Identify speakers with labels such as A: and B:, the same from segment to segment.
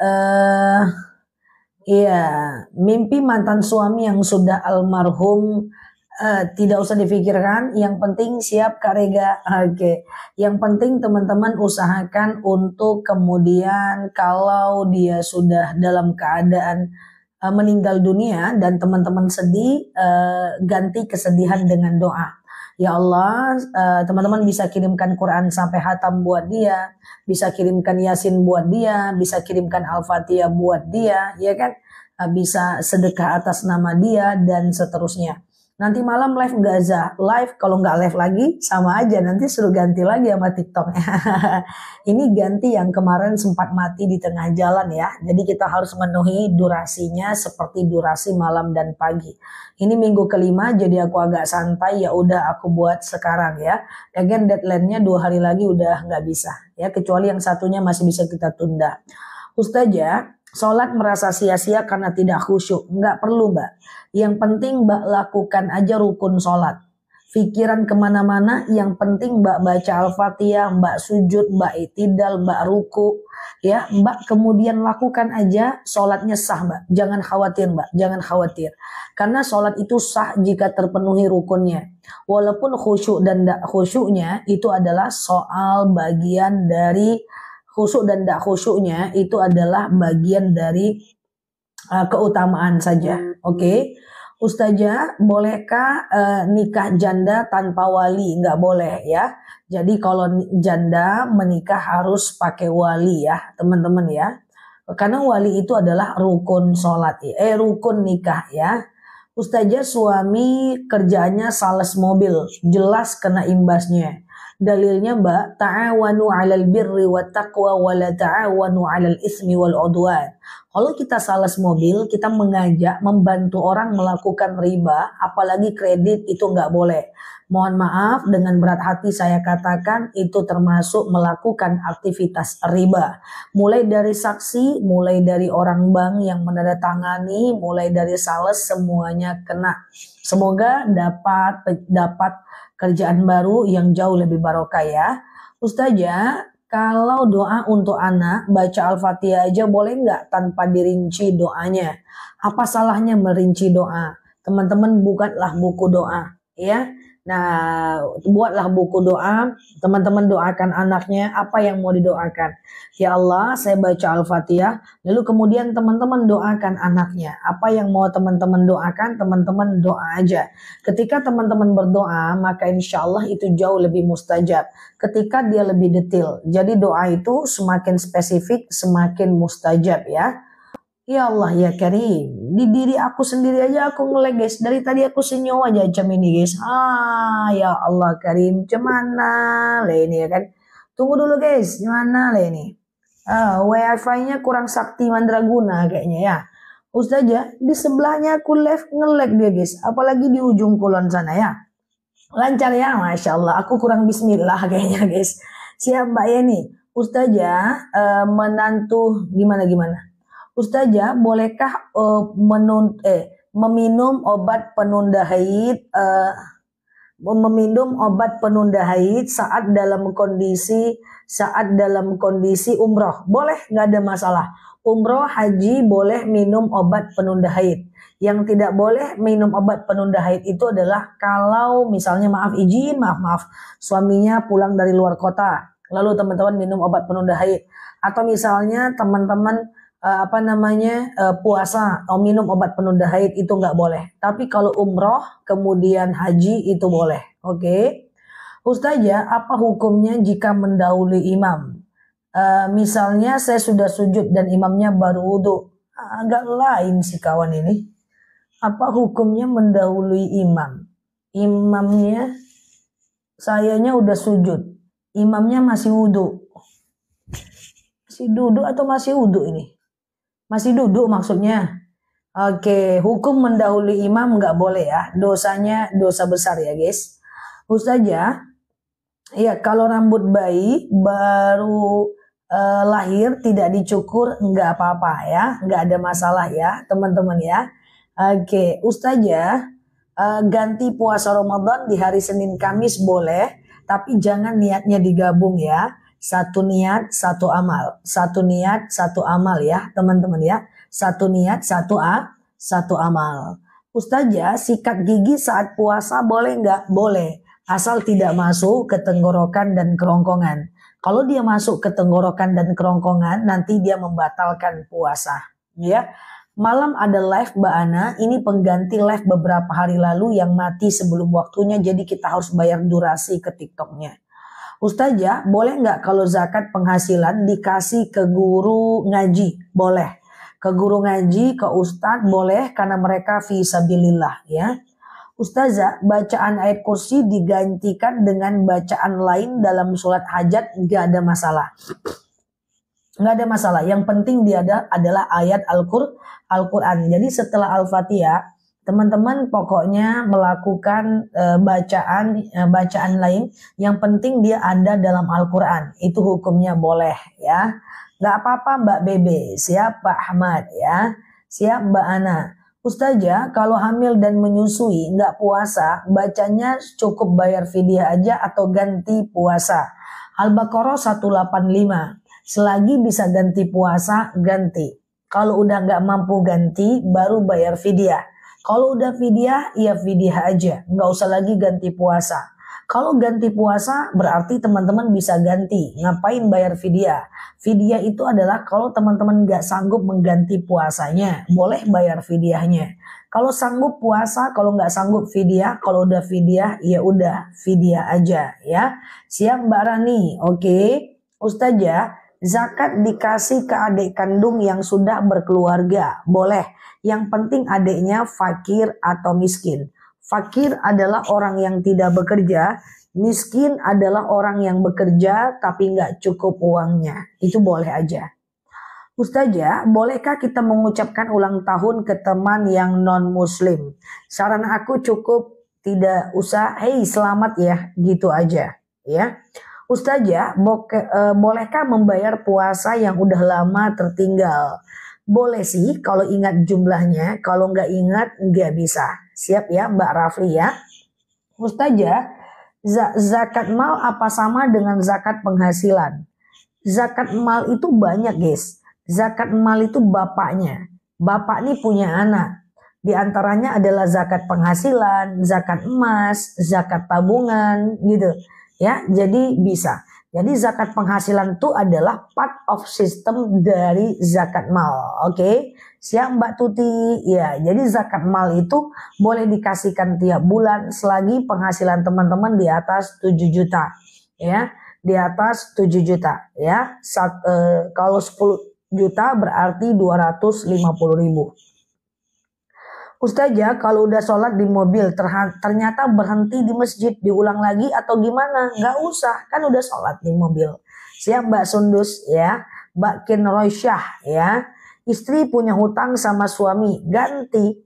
A: uh, iya mimpi mantan suami yang sudah almarhum uh, tidak usah dipikirkan. Yang penting siap karega. Oke. Okay. Yang penting teman-teman usahakan untuk kemudian kalau dia sudah dalam keadaan uh, meninggal dunia dan teman-teman sedih, uh, ganti kesedihan dengan doa. Ya Allah, eh, teman-teman uh, bisa kirimkan Quran sampai hatam buat dia, bisa kirimkan Yasin buat dia, bisa kirimkan Al-Fatihah buat dia, ya kan? Uh, bisa sedekah atas nama dia dan seterusnya. Nanti malam live Gaza, live kalau nggak live lagi sama aja nanti suruh ganti lagi sama TikTok. Ini ganti yang kemarin sempat mati di tengah jalan ya. Jadi kita harus menuhi durasinya seperti durasi malam dan pagi. Ini minggu kelima jadi aku agak santai ya udah aku buat sekarang ya. Again deadline-nya dua hari lagi udah nggak bisa ya kecuali yang satunya masih bisa kita tunda. Ustazah, sholat merasa sia-sia karena tidak khusyuk. Nggak perlu mbak yang penting Mbak lakukan aja rukun sholat. Pikiran kemana-mana, yang penting Mbak baca Al-Fatihah, Mbak sujud, Mbak itidal, Mbak ruku. ya Mbak kemudian lakukan aja sholatnya sah Mbak. Jangan khawatir Mbak, jangan khawatir. Karena sholat itu sah jika terpenuhi rukunnya. Walaupun khusyuk dan tidak khusyuknya itu adalah soal bagian dari khusyuk dan tidak khusyuknya itu adalah bagian dari uh, keutamaan saja. Oke. Okay? Ustazah, bolehkah uh, nikah janda tanpa wali? Enggak boleh ya. Jadi kalau janda menikah harus pakai wali ya, teman-teman ya. Karena wali itu adalah rukun sholat, eh rukun nikah ya. Ustazah suami kerjanya sales mobil, jelas kena imbasnya. Dalilnya mbak, ta'awanu alal birri wa taqwa wa la ta'awanu alal ismi wal udwan kalau kita sales mobil, kita mengajak membantu orang melakukan riba, apalagi kredit itu nggak boleh. Mohon maaf, dengan berat hati saya katakan itu termasuk melakukan aktivitas riba. Mulai dari saksi, mulai dari orang bank yang menandatangani, mulai dari sales semuanya kena. Semoga dapat dapat kerjaan baru yang jauh lebih barokah ya. Ustazah, kalau doa untuk anak, baca Al-Fatihah aja boleh nggak tanpa dirinci doanya? Apa salahnya merinci doa? Teman-teman bukanlah buku doa, ya. Nah, buatlah buku doa. Teman-teman doakan anaknya apa yang mau didoakan. Ya Allah, saya baca Al-Fatihah. Lalu kemudian teman-teman doakan anaknya. Apa yang mau teman-teman doakan, teman-teman doa aja. Ketika teman-teman berdoa, maka insya Allah itu jauh lebih mustajab. Ketika dia lebih detail. Jadi doa itu semakin spesifik, semakin mustajab ya. Ya Allah ya Karim, di diri aku sendiri aja aku ngeleg guys. Dari tadi aku senyum aja jam ini guys. Ah ya Allah Karim, cemana nah, le ini ya kan? Tunggu dulu guys, gimana nah, le ini? Ah, fi nya kurang sakti mandraguna kayaknya ya. Ustaz di sebelahnya aku left ngelag dia guys, apalagi di ujung kolon sana ya. Lancar ya, masya Allah. Aku kurang Bismillah kayaknya guys. Siap Mbak Yeni. Ustazah uh, menantu gimana gimana Ustazah, bolehkah uh, menun eh meminum obat penunda haid uh, meminum obat penunda haid saat dalam kondisi saat dalam kondisi umroh boleh nggak ada masalah umroh haji boleh minum obat penunda haid yang tidak boleh minum obat penunda haid itu adalah kalau misalnya maaf izin maaf maaf suaminya pulang dari luar kota lalu teman-teman minum obat penunda haid atau misalnya teman-teman uh, apa namanya uh, puasa atau minum obat penunda haid itu nggak boleh. Tapi kalau umroh kemudian haji itu boleh. Oke, okay? Ustazah, apa hukumnya jika mendahului imam? Uh, misalnya saya sudah sujud dan imamnya baru wudhu, agak lain si kawan ini. Apa hukumnya mendahului imam? Imamnya sayanya udah sujud, imamnya masih wudhu, masih duduk atau masih wudhu ini? Masih duduk maksudnya. Oke, hukum mendahului imam nggak boleh ya. Dosanya dosa besar ya guys. Ustazah, ya kalau rambut bayi baru eh, lahir tidak dicukur nggak apa-apa ya, nggak ada masalah ya teman-teman ya. Oke, Ustazah, eh, ganti puasa Ramadan di hari Senin Kamis boleh, tapi jangan niatnya digabung ya. Satu niat, satu amal. Satu niat, satu amal ya, teman-teman ya. Satu niat, satu a, satu amal. Ustazah, sikat gigi saat puasa boleh nggak? Boleh. Asal tidak masuk ke tenggorokan dan kerongkongan. Kalau dia masuk ke tenggorokan dan kerongkongan, nanti dia membatalkan puasa. Ya, Malam ada live Mbak Ana, ini pengganti live beberapa hari lalu yang mati sebelum waktunya jadi kita harus bayar durasi ke TikToknya. Ustazah, boleh nggak kalau zakat penghasilan dikasih ke guru ngaji? Boleh. Ke guru ngaji, ke ustadz boleh karena mereka visabilillah ya. Ustazah, bacaan ayat kursi digantikan dengan bacaan lain dalam sholat hajat nggak ada masalah. Nggak ada masalah. Yang penting dia ada adalah ayat Al-Qur'an. Al Jadi setelah Al-Fatihah, teman-teman pokoknya melakukan e, bacaan e, bacaan lain yang penting dia ada dalam Al-Qur'an itu hukumnya boleh ya nggak apa-apa Mbak Bebe siap Pak Ahmad ya siap Mbak Ana Ustazah kalau hamil dan menyusui nggak puasa bacanya cukup bayar fidyah aja atau ganti puasa Al-Baqarah 185 selagi bisa ganti puasa ganti kalau udah nggak mampu ganti baru bayar fidyah kalau udah fidyah, ya fidyah aja. Nggak usah lagi ganti puasa. Kalau ganti puasa berarti teman-teman bisa ganti. Ngapain bayar fidyah? Fidyah itu adalah kalau teman-teman nggak sanggup mengganti puasanya, boleh bayar fidyahnya. Kalau sanggup puasa, kalau nggak sanggup fidyah, kalau udah fidyah, ya udah fidyah aja ya. Siap Mbak Rani, oke. Ustazah, Zakat dikasih ke adik kandung yang sudah berkeluarga, boleh. Yang penting adiknya fakir atau miskin. Fakir adalah orang yang tidak bekerja, miskin adalah orang yang bekerja tapi nggak cukup uangnya. Itu boleh aja. Ustazah, bolehkah kita mengucapkan ulang tahun ke teman yang non-muslim? Saran aku cukup tidak usah, hei selamat ya, gitu aja. Ya, Ustazah, eh, bolehkah membayar puasa yang udah lama tertinggal? Boleh sih kalau ingat jumlahnya, kalau nggak ingat nggak bisa. Siap ya Mbak Rafli ya. Ustazah, zakat mal apa sama dengan zakat penghasilan? Zakat mal itu banyak guys. Zakat mal itu bapaknya. Bapak nih punya anak. Di antaranya adalah zakat penghasilan, zakat emas, zakat tabungan gitu. Ya, jadi bisa. Jadi zakat penghasilan itu adalah part of system dari zakat mal. Oke, okay? siap Mbak Tuti. Ya, jadi zakat mal itu boleh dikasihkan tiap bulan selagi penghasilan teman-teman di atas 7 juta. Ya, di atas 7 juta. Ya, Sat, eh, kalau 10 juta berarti 250 ribu. Ustazah kalau udah sholat di mobil ternyata berhenti di masjid diulang lagi atau gimana? Gak usah kan udah sholat di mobil. Siap Mbak Sundus ya, Mbak Kin Roysyah ya. Istri punya hutang sama suami ganti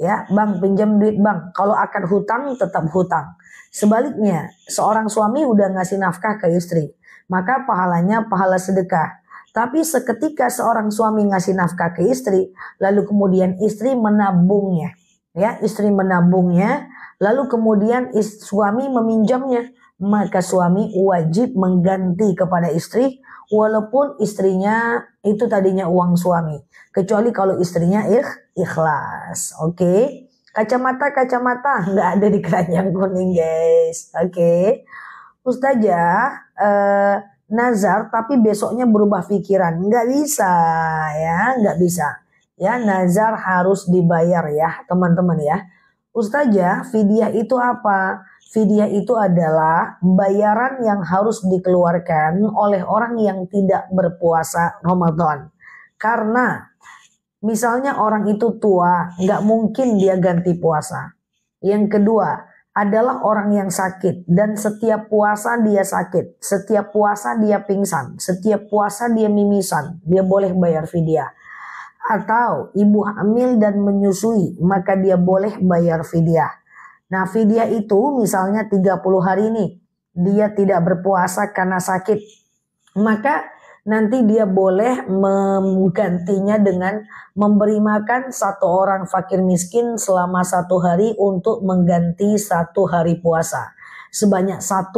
A: ya bang pinjam duit bang. Kalau akan hutang tetap hutang. Sebaliknya seorang suami udah ngasih nafkah ke istri maka pahalanya pahala sedekah. Tapi seketika seorang suami ngasih nafkah ke istri, lalu kemudian istri menabungnya, ya istri menabungnya, lalu kemudian suami meminjamnya, maka suami wajib mengganti kepada istri walaupun istrinya itu tadinya uang suami. Kecuali kalau istrinya ikh, ikhlas. Oke. Okay? Kacamata-kacamata nggak ada di keranjang kuning guys. Oke. Okay? Ustazah, eh, nazar tapi besoknya berubah pikiran. Nggak bisa ya, nggak bisa. Ya nazar harus dibayar ya teman-teman ya. Ustazah, fidyah itu apa? Fidyah itu adalah bayaran yang harus dikeluarkan oleh orang yang tidak berpuasa Ramadan. Karena misalnya orang itu tua, nggak mungkin dia ganti puasa. Yang kedua, adalah orang yang sakit dan setiap puasa dia sakit, setiap puasa dia pingsan, setiap puasa dia mimisan, dia boleh bayar fidyah. Atau ibu hamil dan menyusui, maka dia boleh bayar fidyah. Nah fidyah itu misalnya 30 hari ini, dia tidak berpuasa karena sakit. Maka nanti dia boleh menggantinya dengan memberi makan satu orang fakir miskin selama satu hari untuk mengganti satu hari puasa sebanyak 1,4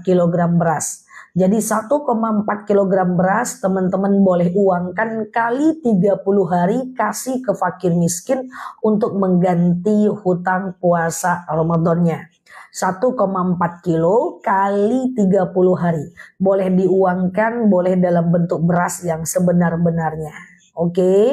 A: kg beras. Jadi 1,4 kg beras teman-teman boleh uangkan kali 30 hari kasih ke fakir miskin untuk mengganti hutang puasa Ramadannya. 1,4 kilo kali 30 hari. Boleh diuangkan, boleh dalam bentuk beras yang sebenar-benarnya. Oke. Okay?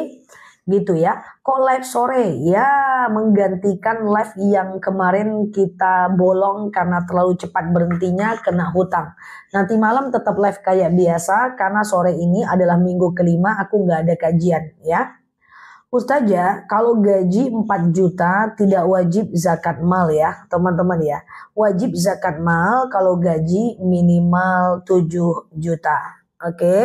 A: gitu ya. Kok live sore? Ya, menggantikan live yang kemarin kita bolong karena terlalu cepat berhentinya kena hutang. Nanti malam tetap live kayak biasa karena sore ini adalah minggu kelima aku nggak ada kajian ya. Ustazah, kalau gaji 4 juta tidak wajib zakat mal ya, teman-teman ya. Wajib zakat mal kalau gaji minimal 7 juta. Oke. Okay?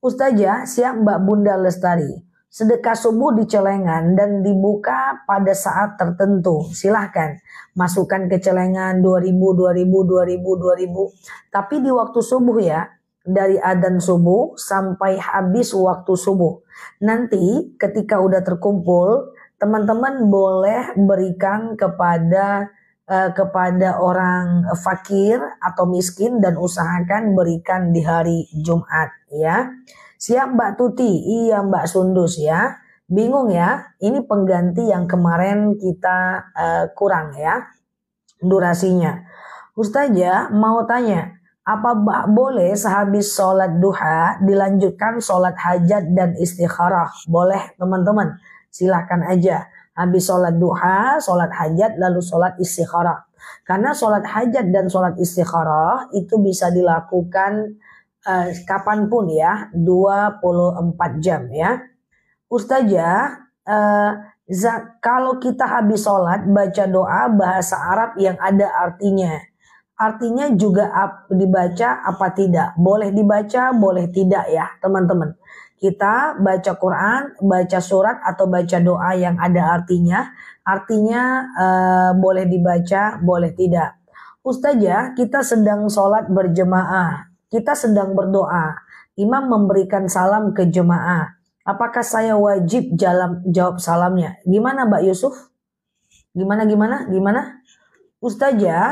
A: Ustazah, siap Mbak Bunda Lestari. Sedekah subuh di celengan dan dibuka pada saat tertentu. Silahkan masukkan ke celengan 2000, 2000, 2000, 2000. Tapi di waktu subuh ya, dari adan subuh sampai habis waktu subuh. Nanti ketika udah terkumpul, teman-teman boleh berikan kepada eh, kepada orang fakir atau miskin dan usahakan berikan di hari Jumat ya. Siap Mbak Tuti? Iya Mbak Sundus ya. Bingung ya? Ini pengganti yang kemarin kita eh, kurang ya durasinya. Ustazah mau tanya, apa boleh sehabis sholat duha dilanjutkan sholat hajat dan istikharah? Boleh teman-teman, silahkan aja. Habis sholat duha, sholat hajat, lalu sholat istikharah. Karena sholat hajat dan sholat istikharah itu bisa dilakukan eh, kapanpun ya, 24 jam ya. Ustazah, eh, kalau kita habis sholat baca doa bahasa Arab yang ada artinya artinya juga ap, dibaca apa tidak. Boleh dibaca, boleh tidak ya teman-teman. Kita baca Quran, baca surat atau baca doa yang ada artinya. Artinya e, boleh dibaca, boleh tidak. Ustazah, ya, kita sedang sholat berjemaah. Kita sedang berdoa. Imam memberikan salam ke jemaah. Apakah saya wajib jalan, jawab salamnya? Gimana Mbak Yusuf? Gimana, gimana, gimana? Ustazah, ya,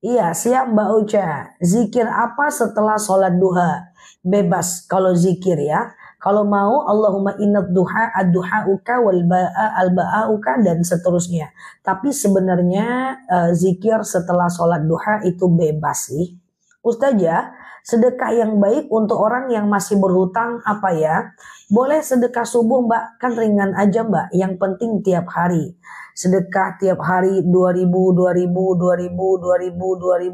A: Iya, siap Mbak Uca. Zikir apa setelah sholat duha? Bebas kalau zikir ya. Kalau mau Allahumma inna duha ad uka wal ba'a al uka dan seterusnya. Tapi sebenarnya uh, zikir setelah sholat duha itu bebas sih. Ustazah, sedekah yang baik untuk orang yang masih berhutang apa ya? Boleh sedekah subuh mbak, kan ringan aja mbak, yang penting tiap hari. Sedekah tiap hari 2000, 2000, 2000, 2000,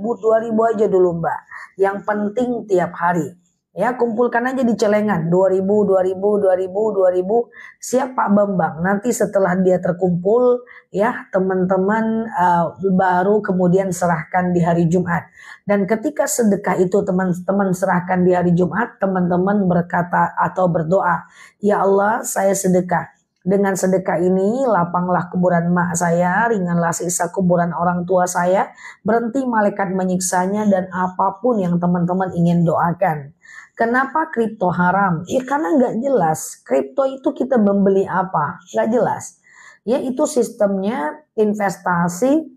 A: 2000, 2000 aja dulu mbak. Yang penting tiap hari. Ya, kumpulkan aja di celengan 2000, 2000, 2000, 2000. Siap Pak Bambang. Nanti setelah dia terkumpul, ya, teman-teman uh, baru kemudian serahkan di hari Jumat. Dan ketika sedekah itu teman-teman serahkan di hari Jumat, teman-teman berkata atau berdoa, "Ya Allah, saya sedekah." Dengan sedekah ini, lapanglah kuburan mak saya, ringanlah sisa kuburan orang tua saya, berhenti malaikat menyiksanya dan apapun yang teman-teman ingin doakan. Kenapa kripto haram? Ya karena nggak jelas. Kripto itu kita membeli apa? Nggak jelas. Ya itu sistemnya investasi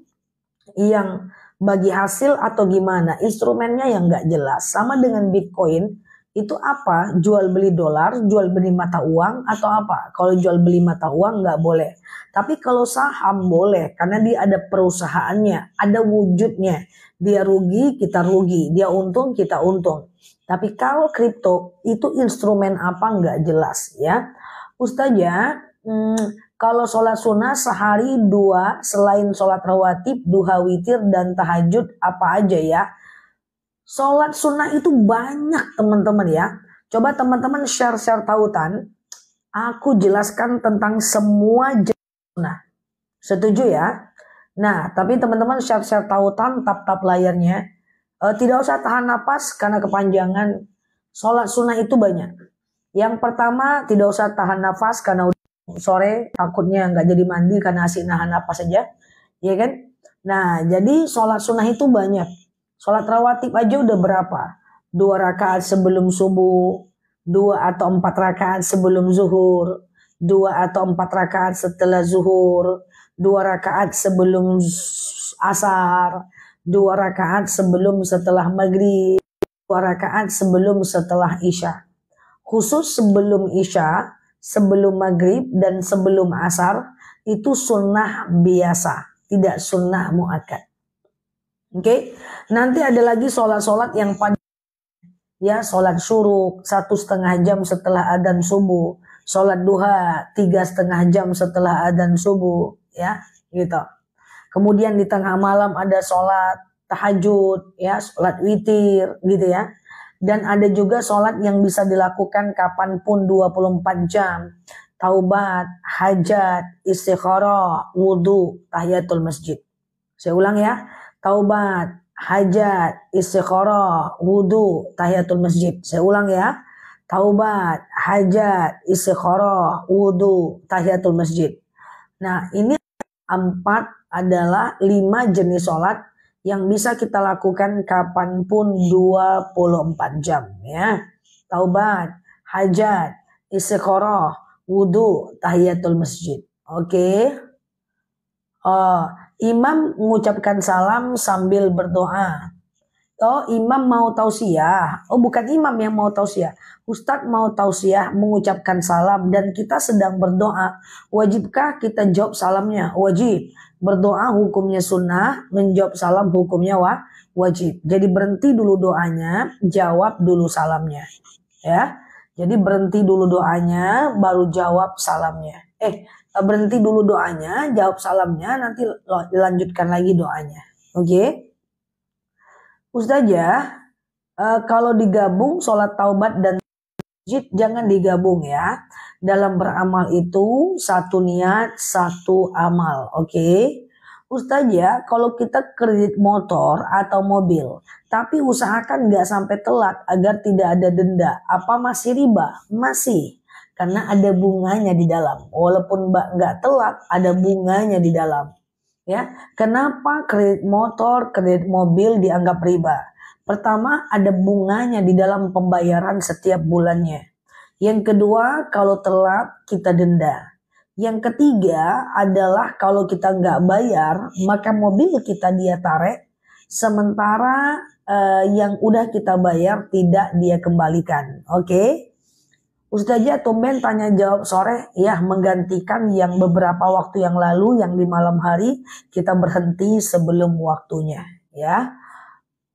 A: yang bagi hasil atau gimana. Instrumennya yang nggak jelas. Sama dengan Bitcoin itu apa? Jual beli dolar, jual beli mata uang atau apa? Kalau jual beli mata uang nggak boleh. Tapi kalau saham boleh karena dia ada perusahaannya, ada wujudnya. Dia rugi, kita rugi. Dia untung, kita untung. Tapi kalau kripto itu instrumen apa nggak jelas ya. Ustazah, hmm, kalau sholat sunnah sehari dua selain sholat rawatib, duha witir dan tahajud apa aja ya? Sholat sunnah itu banyak teman-teman ya. Coba teman-teman share-share tautan. Aku jelaskan tentang semua jenis sunnah. Setuju ya? Nah, tapi teman-teman share-share tautan, tap-tap layarnya. E, tidak usah tahan nafas karena kepanjangan. Sholat sunnah itu banyak. Yang pertama, tidak usah tahan nafas karena sore takutnya nggak jadi mandi karena asik nahan nafas aja. Iya kan? Nah, jadi sholat sunnah itu banyak. Sholat rawatib aja udah berapa? Dua rakaat sebelum subuh, dua atau empat rakaat sebelum zuhur, dua atau empat rakaat setelah zuhur, dua rakaat sebelum asar, dua rakaat sebelum setelah maghrib, dua rakaat sebelum setelah isya. Khusus sebelum isya, sebelum maghrib, dan sebelum asar itu sunnah biasa, tidak sunnah muakat Oke, okay? nanti ada lagi sholat-sholat yang panjang, ya sholat suruh satu setengah jam setelah adan subuh, sholat duha tiga setengah jam setelah adan subuh, ya gitu. Kemudian di tengah malam ada sholat tahajud, ya sholat witir, gitu ya. Dan ada juga sholat yang bisa dilakukan kapanpun 24 jam. Taubat, hajat, istikharah, wudhu, tahiyatul masjid. Saya ulang ya taubat, hajat, istiqoroh, wudhu, tahiyatul masjid. Saya ulang ya. Taubat, hajat, istiqoroh, wudhu, tahiyatul masjid. Nah ini empat adalah lima jenis sholat yang bisa kita lakukan kapanpun 24 jam ya. Taubat, hajat, istiqoroh, wudhu, tahiyatul masjid. Oke. Okay? Uh, Imam mengucapkan salam sambil berdoa. Oh, imam mau tausiah. Oh, bukan imam yang mau tausiah. Ustadz mau tausiah mengucapkan salam dan kita sedang berdoa. Wajibkah kita jawab salamnya? Wajib. Berdoa hukumnya sunnah, menjawab salam hukumnya wa wajib. Jadi berhenti dulu doanya, jawab dulu salamnya. Ya. Jadi berhenti dulu doanya, baru jawab salamnya. Eh, Eh, berhenti dulu doanya, jawab salamnya, nanti lanjutkan lagi doanya. Oke. Okay? Ustazah, eh, kalau digabung sholat taubat dan masjid jangan digabung ya. Dalam beramal itu satu niat, satu amal, oke? Okay? Ustazah, kalau kita kredit motor atau mobil, tapi usahakan nggak sampai telat agar tidak ada denda. Apa masih riba? Masih karena ada bunganya di dalam. Walaupun Mbak nggak telat, ada bunganya di dalam. Ya, kenapa kredit motor, kredit mobil dianggap riba? Pertama, ada bunganya di dalam pembayaran setiap bulannya. Yang kedua, kalau telat kita denda. Yang ketiga adalah kalau kita nggak bayar, maka mobil kita dia tarik, sementara eh, yang udah kita bayar tidak dia kembalikan. Oke? Okay? Ustazah iya, tumben tanya jawab sore, ya menggantikan yang beberapa waktu yang lalu yang di malam hari kita berhenti sebelum waktunya, ya.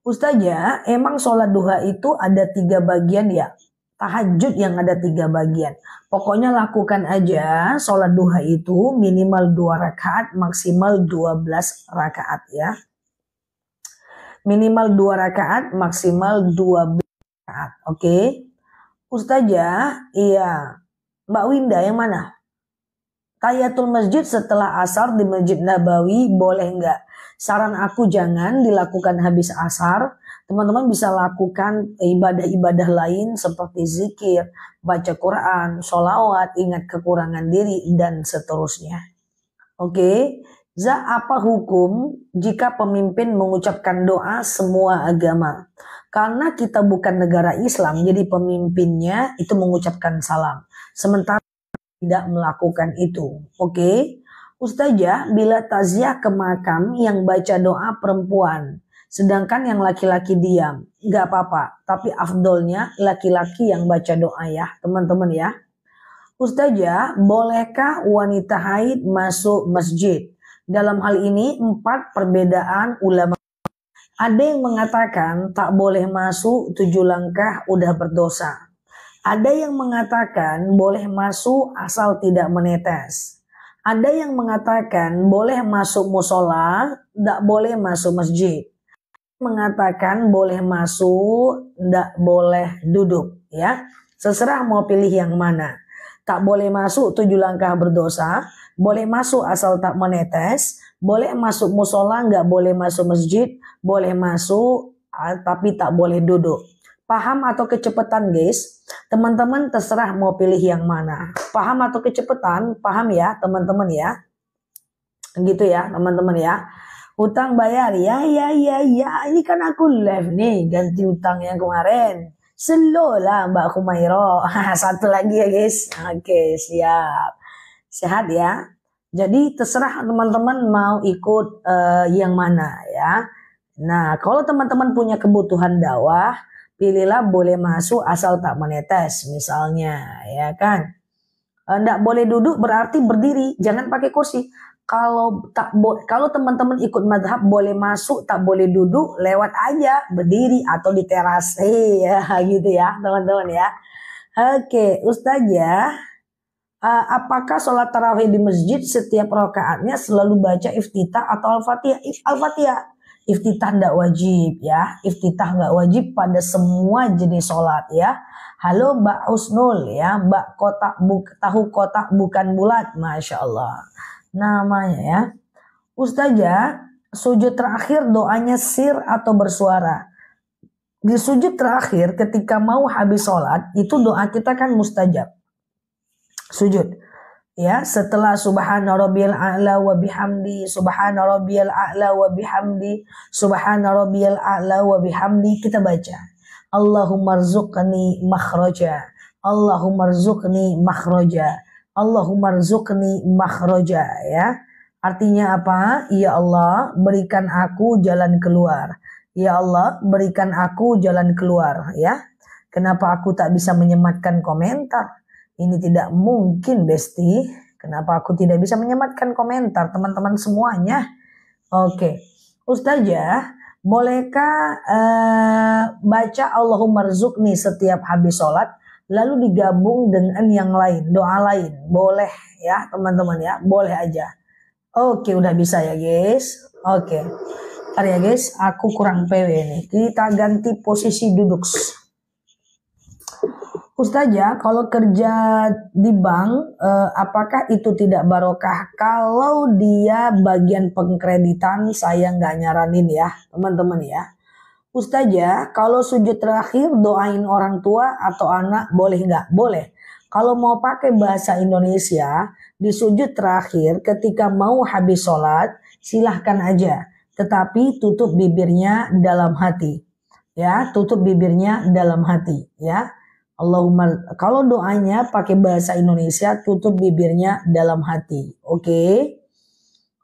A: Ustazah, iya, emang sholat duha itu ada tiga bagian ya? Tahajud yang ada tiga bagian. Pokoknya lakukan aja sholat duha itu minimal dua rakaat, maksimal dua belas rakaat ya. Minimal dua rakaat, maksimal dua belas rakaat, oke? Okay? Ustazah, iya. Mbak Winda yang mana? Tayatul masjid setelah asar di Masjid Nabawi boleh nggak? Saran aku jangan dilakukan habis asar. Teman-teman bisa lakukan ibadah-ibadah lain seperti zikir, baca Quran, sholawat ingat kekurangan diri, dan seterusnya. Oke, okay? Za apa hukum jika pemimpin mengucapkan doa semua agama? Karena kita bukan negara Islam, jadi pemimpinnya itu mengucapkan salam. Sementara tidak melakukan itu. Oke. Okay? Ustazah, bila taziah ke makam yang baca doa perempuan, sedangkan yang laki-laki diam, nggak apa-apa. Tapi afdolnya laki-laki yang baca doa ya, teman-teman ya. Ustazah, bolehkah wanita haid masuk masjid? Dalam hal ini empat perbedaan ulama ada yang mengatakan tak boleh masuk tujuh langkah udah berdosa. Ada yang mengatakan boleh masuk asal tidak menetes. Ada yang mengatakan boleh masuk musola, tak boleh masuk masjid. Mengatakan boleh masuk, tak boleh duduk. Ya, seserah mau pilih yang mana. Tak boleh masuk tujuh langkah berdosa, boleh masuk asal tak menetes, boleh masuk musola, nggak boleh masuk masjid, boleh masuk ah, tapi tak boleh duduk. Paham atau kecepatan guys? Teman-teman terserah mau pilih yang mana. Paham atau kecepatan? Paham ya teman-teman ya. Gitu ya teman-teman ya. Hutang bayar, ya ya ya ya. Ini kan aku live nih ganti hutang yang kemarin. Slow lah Mbak Kumairo. Satu lagi ya guys. Oke siap. Sehat ya. Jadi terserah teman-teman mau ikut uh, yang mana ya. Nah, kalau teman-teman punya kebutuhan dakwah, pilihlah boleh masuk asal tak menetes misalnya, ya kan? Enggak eh, boleh duduk berarti berdiri, jangan pakai kursi. Kalau tak kalau teman-teman ikut madhab boleh masuk, tak boleh duduk, lewat aja berdiri atau di teras. Iya, gitu ya, teman-teman ya. Oke, Ustazah, ya. eh, uh, apakah sholat tarawih di masjid setiap rakaatnya selalu baca iftitah atau al-fatihah? Al-fatihah Iftitah tidak wajib ya. Iftitah nggak wajib pada semua jenis sholat ya. Halo Mbak Usnul ya. Mbak kotak bu, tahu kotak bukan bulat. Masya Allah. Namanya ya. Ustazah sujud terakhir doanya sir atau bersuara. Di sujud terakhir ketika mau habis sholat itu doa kita kan mustajab. Sujud ya setelah subhana rabbiyal a'la wa bihamdi subhana rabbiyal a'la wa bihamdi subhana rabbiyal a'la wa bihamdi kita baca Allahumma rzuqni makhraja Allahumma rzuqni makhraja Allahumma rzuqni makhraja ya artinya apa ya Allah berikan aku jalan keluar ya Allah berikan aku jalan keluar ya kenapa aku tak bisa menyematkan komentar ini tidak mungkin, Besti. Kenapa aku tidak bisa menyematkan komentar teman-teman semuanya? Oke. Ustazah, bolehkah uh, baca Allahumma rizukni setiap habis sholat? Lalu digabung dengan yang lain, doa lain. Boleh ya teman-teman ya, boleh aja. Oke, udah bisa ya guys. Oke. Ntar ya guys, aku kurang PW nih. Kita ganti posisi duduk. Ustazah, kalau kerja di bank, eh, apakah itu tidak barokah? Kalau dia bagian pengkreditan, saya nggak nyaranin ya, teman-teman ya. Ustazah, kalau sujud terakhir doain orang tua atau anak boleh nggak? Boleh. Kalau mau pakai bahasa Indonesia, di sujud terakhir ketika mau habis sholat, silahkan aja. Tetapi tutup bibirnya dalam hati. Ya, tutup bibirnya dalam hati. Ya. Allahumma kalau doanya pakai bahasa Indonesia tutup bibirnya dalam hati. Oke. Okay?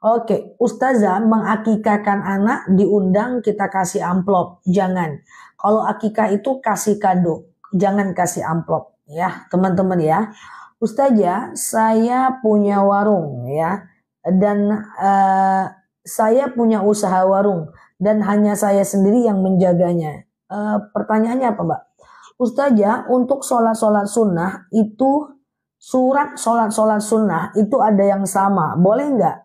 A: Oke, okay. ustazah mengakikahkan anak diundang kita kasih amplop. Jangan. Kalau akikah itu kasih kado, jangan kasih amplop ya, teman-teman ya. Ustazah, saya punya warung ya dan uh, saya punya usaha warung dan hanya saya sendiri yang menjaganya. Uh, pertanyaannya apa, Mbak? Ustazah untuk sholat-sholat sunnah itu surat sholat-sholat sunnah itu ada yang sama. Boleh nggak?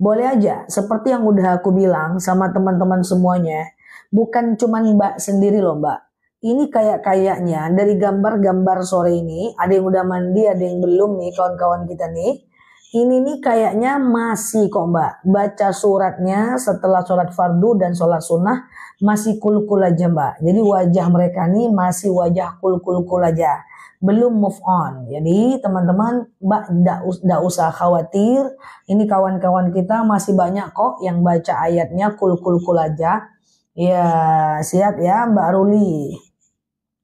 A: Boleh aja. Seperti yang udah aku bilang sama teman-teman semuanya. Bukan cuma mbak sendiri loh mbak. Ini kayak-kayaknya dari gambar-gambar sore ini ada yang udah mandi, ada yang belum nih kawan-kawan kita nih ini nih kayaknya masih kok mbak baca suratnya setelah sholat fardu dan sholat sunnah masih kul kul aja mbak jadi wajah mereka nih masih wajah kul kul kul aja belum move on jadi teman-teman mbak tidak us usah khawatir ini kawan-kawan kita masih banyak kok yang baca ayatnya kul kul kul aja ya siap ya mbak Ruli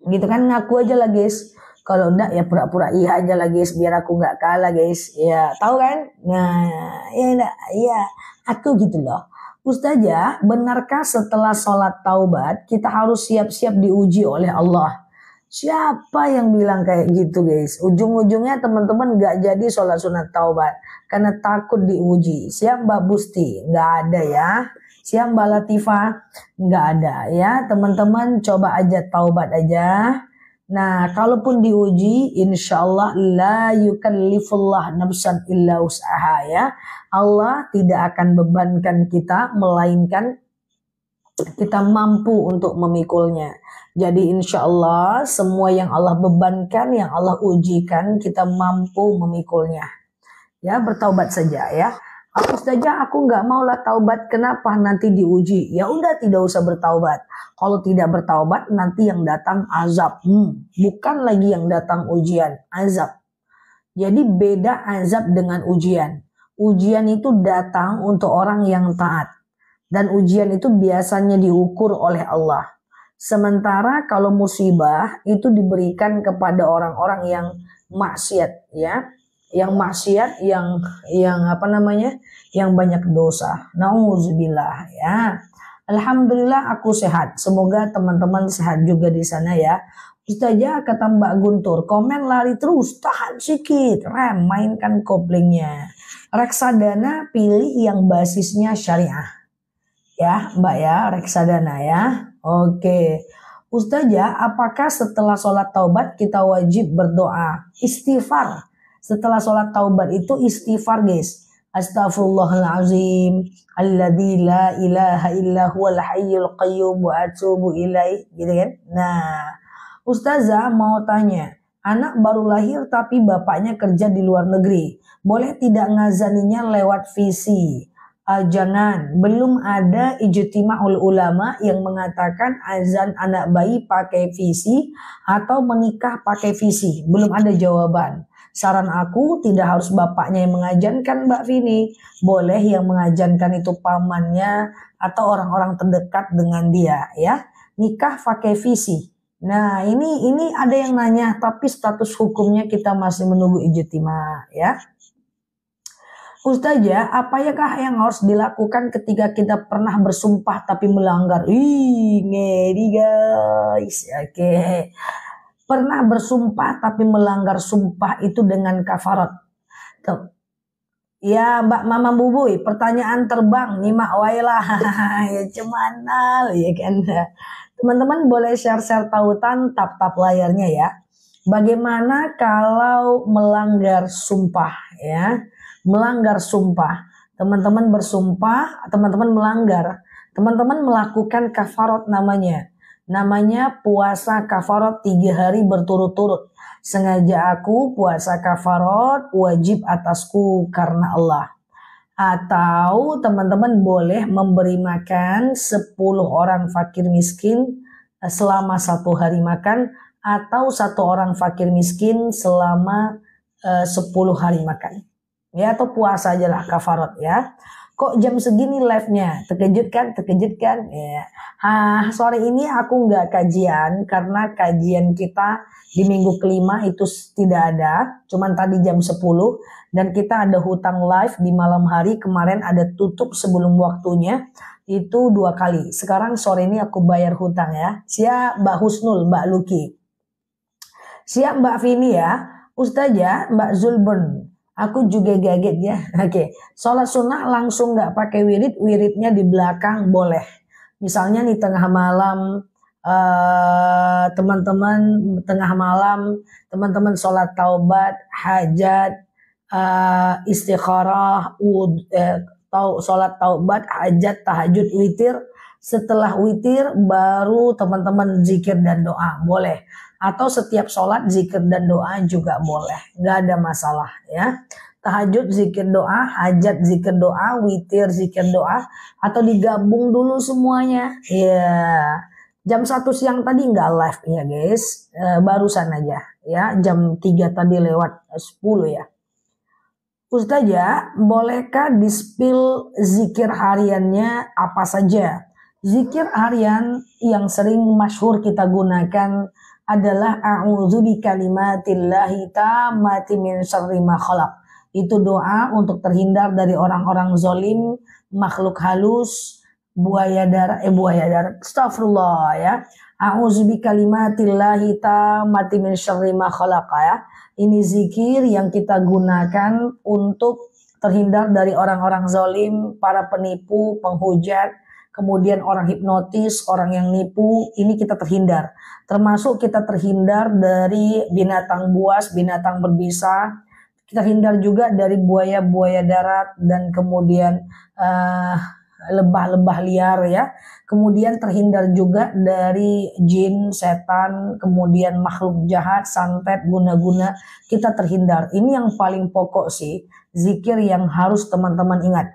A: gitu kan ngaku aja lah guys kalau enggak ya pura-pura iya aja lah guys biar aku nggak kalah guys. Ya tahu kan? Nah ya enggak ya aku gitu loh. Ustazah, ya, benarkah setelah sholat taubat kita harus siap-siap diuji oleh Allah? Siapa yang bilang kayak gitu guys? Ujung-ujungnya teman-teman gak jadi sholat sunat taubat. Karena takut diuji. Siap Mbak Busti? Gak ada ya. siang Mbak Latifah? Gak ada ya. Teman-teman coba aja taubat aja. Nah, hmm. kalaupun diuji, insya Allah la yukallifullah nafsan illa usaha ya. Allah tidak akan bebankan kita, melainkan kita mampu untuk memikulnya. Jadi insya Allah semua yang Allah bebankan, yang Allah ujikan, kita mampu memikulnya. Ya, bertaubat saja ya. Aku saja aku nggak mau lah taubat. Kenapa nanti diuji? Ya udah tidak usah bertaubat. Kalau tidak bertaubat nanti yang datang azab. Hmm, bukan lagi yang datang ujian, azab. Jadi beda azab dengan ujian. Ujian itu datang untuk orang yang taat. Dan ujian itu biasanya diukur oleh Allah. Sementara kalau musibah itu diberikan kepada orang-orang yang maksiat ya yang maksiat yang yang apa namanya yang banyak dosa nauzubillah ya Alhamdulillah aku sehat semoga teman-teman sehat juga di sana ya Ustazah kata Mbak Guntur komen lari terus tahan sedikit rem mainkan koplingnya reksadana pilih yang basisnya syariah ya Mbak ya reksadana ya oke Ustazah apakah setelah sholat taubat kita wajib berdoa istighfar setelah sholat taubat itu istighfar guys. Astaghfirullahalazim alladzi la ilaha illa huwal hayyul qayyum wa atubu ilaih gitu kan. Nah, ustazah mau tanya, anak baru lahir tapi bapaknya kerja di luar negeri, boleh tidak ngazaninya lewat visi? Uh, jangan, belum ada ijtima ulama yang mengatakan azan anak bayi pakai visi atau menikah pakai visi, belum ada jawaban. Saran aku tidak harus bapaknya yang mengajarkan, Mbak Vini. Boleh yang mengajarkan itu pamannya atau orang-orang terdekat dengan dia ya. Nikah pakai visi. Nah, ini ini ada yang nanya, tapi status hukumnya kita masih menunggu ijtima ya. Ustazah, apakah yang harus dilakukan ketika kita pernah bersumpah tapi melanggar? Ih, ngeri guys. Oke. Okay pernah bersumpah tapi melanggar sumpah itu dengan kafarat. Tuh. Ya Mbak Mama Bubuy, pertanyaan terbang nyimak wailah. ya cumanal ah, ya kan. Teman-teman boleh share-share tautan tap-tap layarnya ya. Bagaimana kalau melanggar sumpah ya? Melanggar sumpah. Teman-teman bersumpah, teman-teman melanggar. Teman-teman melakukan kafarat namanya namanya puasa kafarot tiga hari berturut-turut. Sengaja aku puasa kafarot wajib atasku karena Allah. Atau teman-teman boleh memberi makan 10 orang fakir miskin selama satu hari makan atau satu orang fakir miskin selama eh, uh, 10 hari makan. Ya atau puasa aja lah kafarot ya kok jam segini live-nya? Terkejut kan? Terkejut kan? Ya. Ah, sore ini aku nggak kajian karena kajian kita di minggu kelima itu tidak ada. Cuman tadi jam 10 dan kita ada hutang live di malam hari. Kemarin ada tutup sebelum waktunya itu dua kali. Sekarang sore ini aku bayar hutang ya. Siap Mbak Husnul, Mbak Luki. Siap Mbak Vini ya. Ustazah Mbak Zulburn, Aku juga gaget ya. Oke, okay. sholat sunnah langsung nggak pakai wirid, wiridnya di belakang boleh. Misalnya nih tengah malam eh, teman-teman uh, tengah malam teman-teman sholat taubat, hajat, uh, istikharah, uh, tau, sholat taubat, hajat, tahajud, witir setelah witir baru teman-teman zikir dan doa boleh atau setiap sholat zikir dan doa juga boleh nggak ada masalah ya tahajud zikir doa hajat zikir doa witir zikir doa atau digabung dulu semuanya ya yeah. jam satu siang tadi nggak live ya guys e, barusan aja ya jam 3 tadi lewat 10 e, ya Ustazah, bolehkah dispil zikir hariannya apa saja? Zikir harian yang sering masyhur kita gunakan adalah a'udzu bikalimatillahi kalimatillahi tammati min syarri ma khalaq. Itu doa untuk terhindar dari orang-orang zolim, makhluk halus, buaya darah, eh buaya darah, astagfirullah ya. A'udzu bikalimatillahi kalimatillahi tammati min syarri ma khalaq ya. Ini zikir yang kita gunakan untuk terhindar dari orang-orang zolim, para penipu, penghujat, kemudian orang hipnotis, orang yang nipu, ini kita terhindar. Termasuk kita terhindar dari binatang buas, binatang berbisa, kita hindar juga dari buaya-buaya darat dan kemudian eh, lebah-lebah liar ya. Kemudian terhindar juga dari jin, setan, kemudian makhluk jahat, santet, guna-guna. Kita terhindar. Ini yang paling pokok sih, zikir yang harus teman-teman ingat.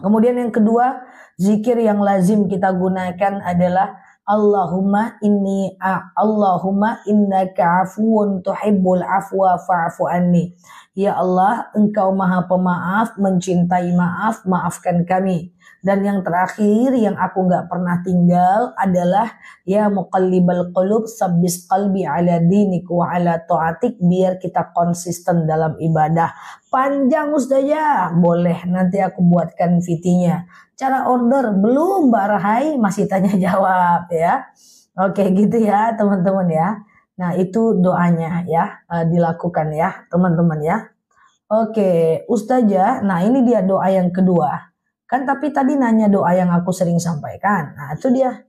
A: Kemudian yang kedua, Zikir yang lazim kita gunakan adalah Allahumma inni a, Allahumma innaka afuun tuhibbul afwa fa'fu anni. Ya Allah, Engkau Maha Pemaaf, mencintai maaf, maafkan kami. Dan yang terakhir yang aku nggak pernah tinggal adalah ya muqallibal qulub sabbis qalbi ala dinik wa ala taatik biar kita konsisten dalam ibadah. Panjang ustazah, boleh nanti aku buatkan fitinya cara order belum Mbak Rahai masih tanya jawab ya. Oke gitu ya teman-teman ya. Nah itu doanya ya eh, dilakukan ya teman-teman ya. Oke Ustazah, nah ini dia doa yang kedua. Kan tapi tadi nanya doa yang aku sering sampaikan. Nah itu dia.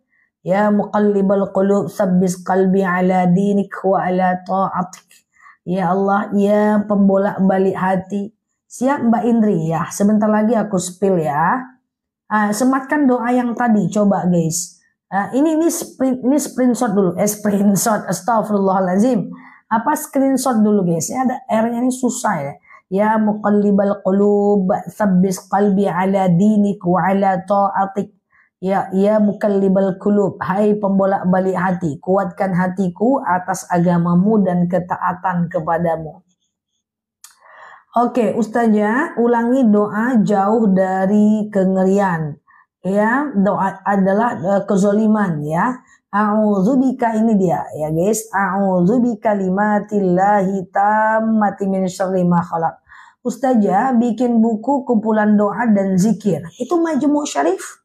A: Ya muqallibal qulub sabbis qalbi ala dinik wa ala ta'atik. Ya Allah, ya pembolak balik hati. Siap Mbak Indri ya, sebentar lagi aku spill ya. Uh, sematkan doa yang tadi, coba guys. Uh, ini ini sprint, ini screenshot dulu, eh, screenshot, astagfirullahalazim. Apa screenshot dulu guys? Ini ada R-nya ini susah ya. Ya muqallibal qulub, sabbis qalbi ala dinik wa ala ta'atik. Ya, ya mukallibal qulub hai pembolak balik hati, kuatkan hatiku atas agamamu dan ketaatan kepadamu. Oke, Ustazah, ulangi doa jauh dari kengerian. Ya, doa adalah uh, kezoliman ya. A'udzubika ini dia ya guys. A'udzubika limatillahi tammati min syarri ma khalaq. Ustazah bikin buku kumpulan doa dan zikir. Itu Majmu' Syarif.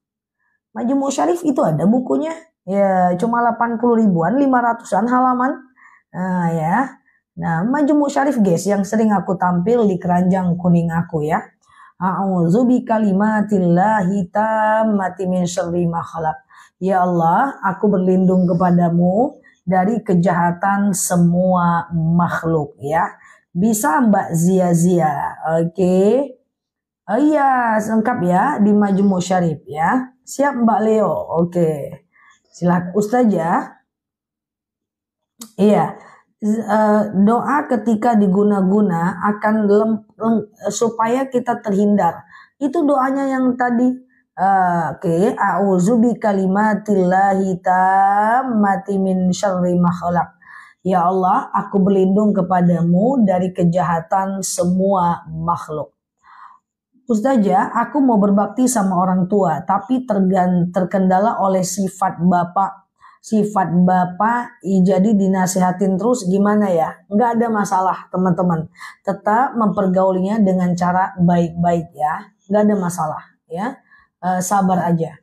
A: Majmu' Syarif itu ada bukunya. Ya, cuma 80 ribuan, 500-an halaman. Nah, ya. Nah, majmu syarif guys yang sering aku tampil di keranjang kuning aku ya. A'udzu bi kalimatillahi tammati min syarri ma khalaq. Ya Allah, aku berlindung kepadamu dari kejahatan semua makhluk ya. Bisa Mbak Zia Zia. Oke. Okay. Oh iya, lengkap ya di Majmu Syarif ya. Siap Mbak Leo. Oke. Okay. Silakan Ustazah. Ya. Iya. Eh, doa ketika diguna-guna akan lem, lem, supaya kita terhindar. Itu doanya yang tadi. Uh, Oke, okay. a'udzu bi kalimatillahi tammati min syarri makhluk. Ya Allah, aku berlindung kepadamu dari kejahatan semua makhluk. Ustazah, aku mau berbakti sama orang tua, tapi tergan, terkendala oleh sifat bapak sifat Bapak jadi dinasehatin terus gimana ya? Nggak ada masalah teman-teman. Tetap mempergaulinya dengan cara baik-baik ya. Nggak ada masalah ya. E, sabar aja.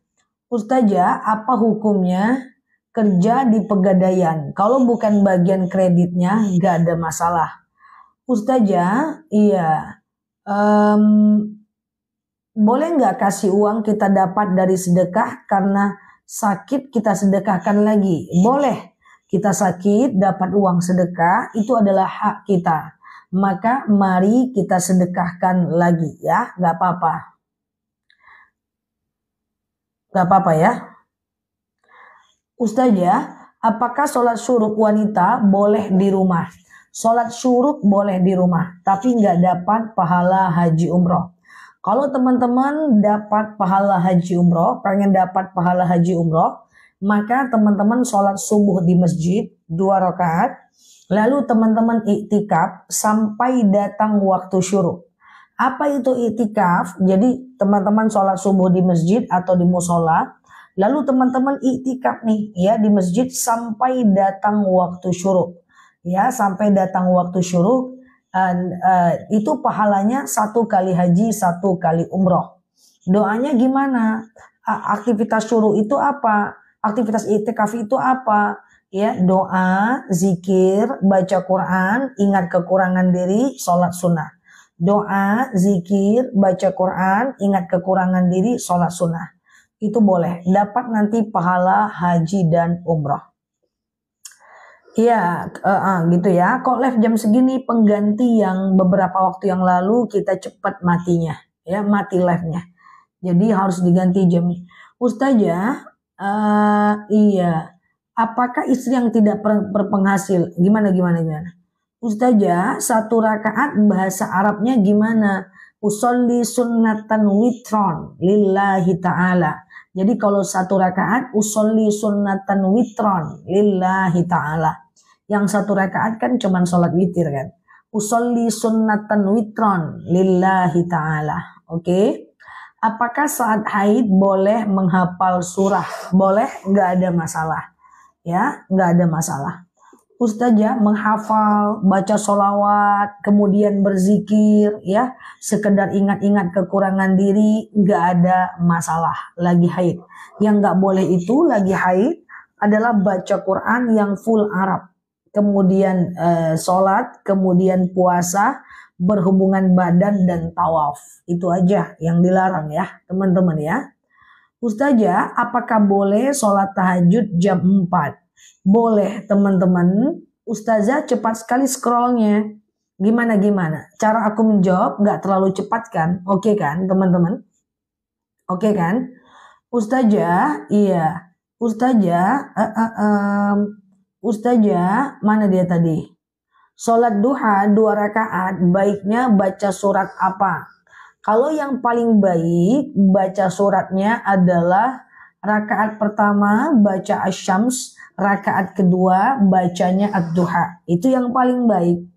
A: Ustazah, apa hukumnya kerja di pegadaian? Kalau bukan bagian kreditnya, nggak ada masalah. Ustazah, iya. Um, boleh nggak kasih uang kita dapat dari sedekah karena sakit kita sedekahkan lagi. Boleh kita sakit dapat uang sedekah itu adalah hak kita. Maka mari kita sedekahkan lagi ya, nggak apa-apa. Nggak apa-apa ya. Ustazah, ya, apakah sholat syuruk wanita boleh di rumah? Sholat syuruk boleh di rumah, tapi nggak dapat pahala haji umroh. Kalau teman-teman dapat pahala haji umroh, pengen dapat pahala haji umroh, maka teman-teman sholat subuh di masjid dua rakaat, lalu teman-teman iktikaf sampai datang waktu syuruk. Apa itu iktikaf? Jadi teman-teman sholat subuh di masjid atau di musola, lalu teman-teman iktikaf nih ya di masjid sampai datang waktu syuruk. Ya, sampai datang waktu syuruk, uh, itu pahalanya satu kali haji satu kali umroh doanya gimana aktivitas suruh itu apa aktivitas itikaf itu apa ya doa zikir baca Quran ingat kekurangan diri sholat sunnah doa zikir baca Quran ingat kekurangan diri sholat sunnah itu boleh dapat nanti pahala haji dan umroh Iya, uh, uh, gitu ya. Kok live jam segini pengganti yang beberapa waktu yang lalu kita cepat matinya, ya mati live-nya. Jadi harus diganti jam Ustazah, uh, iya. Apakah istri yang tidak berpenghasil? Gimana gimana gimana? Ustazah, satu rakaat bahasa Arabnya gimana? Usolli sunnatan witron lillahi ta'ala. Jadi kalau satu rakaat usolli sunnatan witron lillahi ta'ala yang satu rakaat kan cuma sholat witir kan usolli sunnatan witron lillahi ta'ala oke okay? apakah saat haid boleh menghafal surah boleh nggak ada masalah ya nggak ada masalah Ustazah ya, menghafal, baca sholawat, kemudian berzikir, ya, sekedar ingat-ingat kekurangan diri, nggak ada masalah lagi haid. Yang nggak boleh itu lagi haid adalah baca Quran yang full Arab kemudian eh, sholat, kemudian puasa, berhubungan badan dan tawaf. Itu aja yang dilarang ya teman-teman ya. Ustazah, apakah boleh sholat tahajud jam 4? Boleh teman-teman. Ustazah cepat sekali scrollnya. Gimana-gimana? Cara aku menjawab nggak terlalu cepat kan? Oke kan teman-teman? Oke kan? Ustazah, iya. Ustazah, uh, uh, uh, Ustazah, mana dia tadi? Sholat duha dua rakaat, baiknya baca surat apa? Kalau yang paling baik baca suratnya adalah rakaat pertama baca asyams, rakaat kedua bacanya ad-duha. Itu yang paling baik.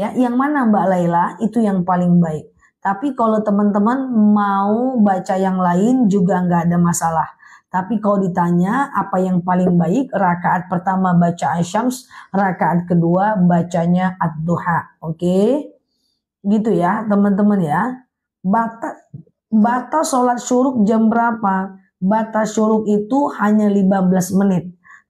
A: Ya, yang mana Mbak Laila itu yang paling baik. Tapi kalau teman-teman mau baca yang lain juga nggak ada masalah. Tapi kalau ditanya apa yang paling baik, rakaat pertama baca asyams, rakaat kedua bacanya ad-duha. Oke? Okay? Gitu ya teman-teman ya. Batas, batas sholat syuruk jam berapa? Batas syuruk itu hanya 15 menit.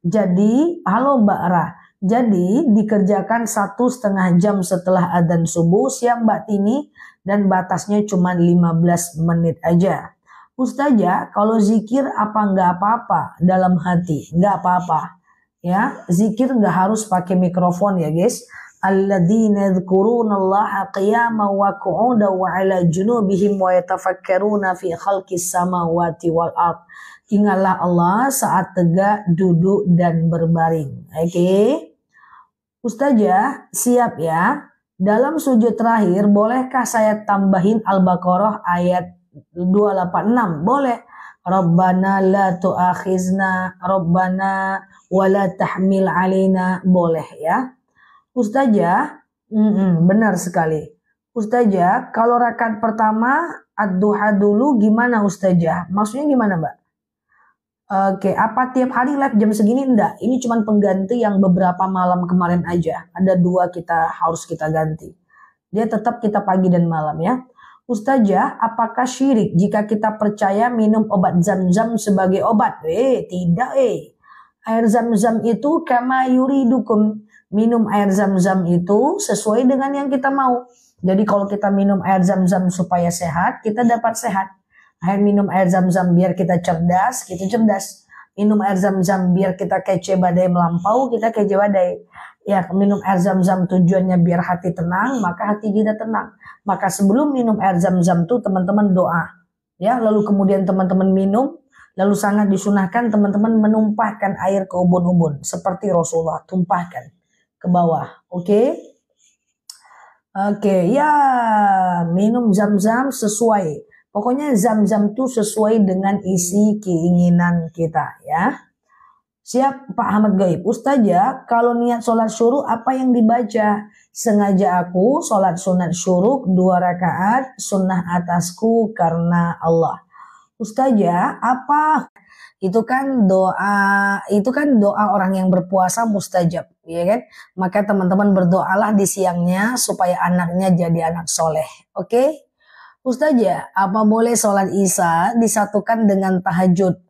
A: Jadi, halo Mbak Ra. Jadi dikerjakan satu setengah jam setelah adzan subuh siang Mbak Tini dan batasnya cuma 15 menit aja. Ustazah, kalau zikir apa nggak apa-apa dalam hati? Nggak apa-apa. Ya, zikir nggak harus pakai mikrofon ya guys. Alladzina yadhkuruna Allah qiyaman wa qu'udan wa 'ala junubihim wa yatafakkaruna fi khalqis samawati wal ard. Ingatlah Allah saat tegak, duduk dan berbaring. Oke. Okay? Ustazah, siap ya? Dalam sujud terakhir, bolehkah saya tambahin Al-Baqarah ayat 286 boleh Rabbana la tu'akhizna Rabbana wala tahmil alina boleh ya Ustazah mm -mm, benar sekali Ustazah kalau rakaat pertama ad-duha dulu gimana Ustazah maksudnya gimana Mbak Oke, apa tiap hari live jam segini? Enggak, ini cuma pengganti yang beberapa malam kemarin aja. Ada dua kita harus kita ganti. Dia tetap kita pagi dan malam ya. Ustazah, apakah syirik jika kita percaya minum obat zam-zam sebagai obat? Eh, tidak eh. Air zam-zam itu kama yuridukum. Minum air zam-zam itu sesuai dengan yang kita mau. Jadi kalau kita minum air zam-zam supaya sehat, kita dapat sehat. Air minum air zam-zam biar kita cerdas, kita cerdas. Minum air zam-zam biar kita kece badai melampau, kita kece badai. Ya, minum air zam-zam tujuannya biar hati tenang, maka hati kita tenang. Maka sebelum minum air zam-zam tuh teman-teman doa. Ya, lalu kemudian teman-teman minum, lalu sangat disunahkan teman-teman menumpahkan air ke ubun-ubun seperti Rasulullah tumpahkan ke bawah. Oke? Okay? Oke, okay, ya minum zam-zam sesuai. Pokoknya zam-zam tuh sesuai dengan isi keinginan kita ya. Siap Pak Ahmad Gaib. Ustazah, ya, kalau niat sholat syuruk apa yang dibaca? Sengaja aku sholat sunat syuruk dua rakaat sunnah atasku karena Allah. Ustazah, ya, apa itu kan doa itu kan doa orang yang berpuasa mustajab ya kan maka teman-teman berdoalah di siangnya supaya anaknya jadi anak soleh oke okay? Ustazah ya, apa boleh sholat isya disatukan dengan tahajud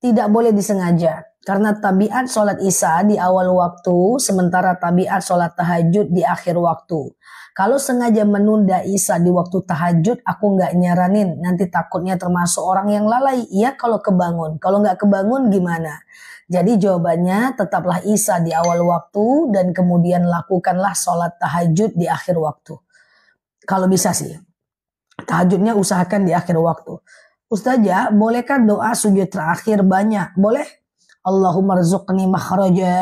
A: tidak boleh disengaja karena tabiat sholat isya di awal waktu, sementara tabiat sholat tahajud di akhir waktu. Kalau sengaja menunda isya di waktu tahajud, aku nggak nyaranin. Nanti takutnya termasuk orang yang lalai. Iya kalau kebangun. Kalau nggak kebangun gimana? Jadi jawabannya tetaplah isya di awal waktu dan kemudian lakukanlah sholat tahajud di akhir waktu. Kalau bisa sih. Tahajudnya usahakan di akhir waktu. Ustazah, bolehkah doa sujud terakhir banyak? Boleh, Allahumma rizukni makhraja.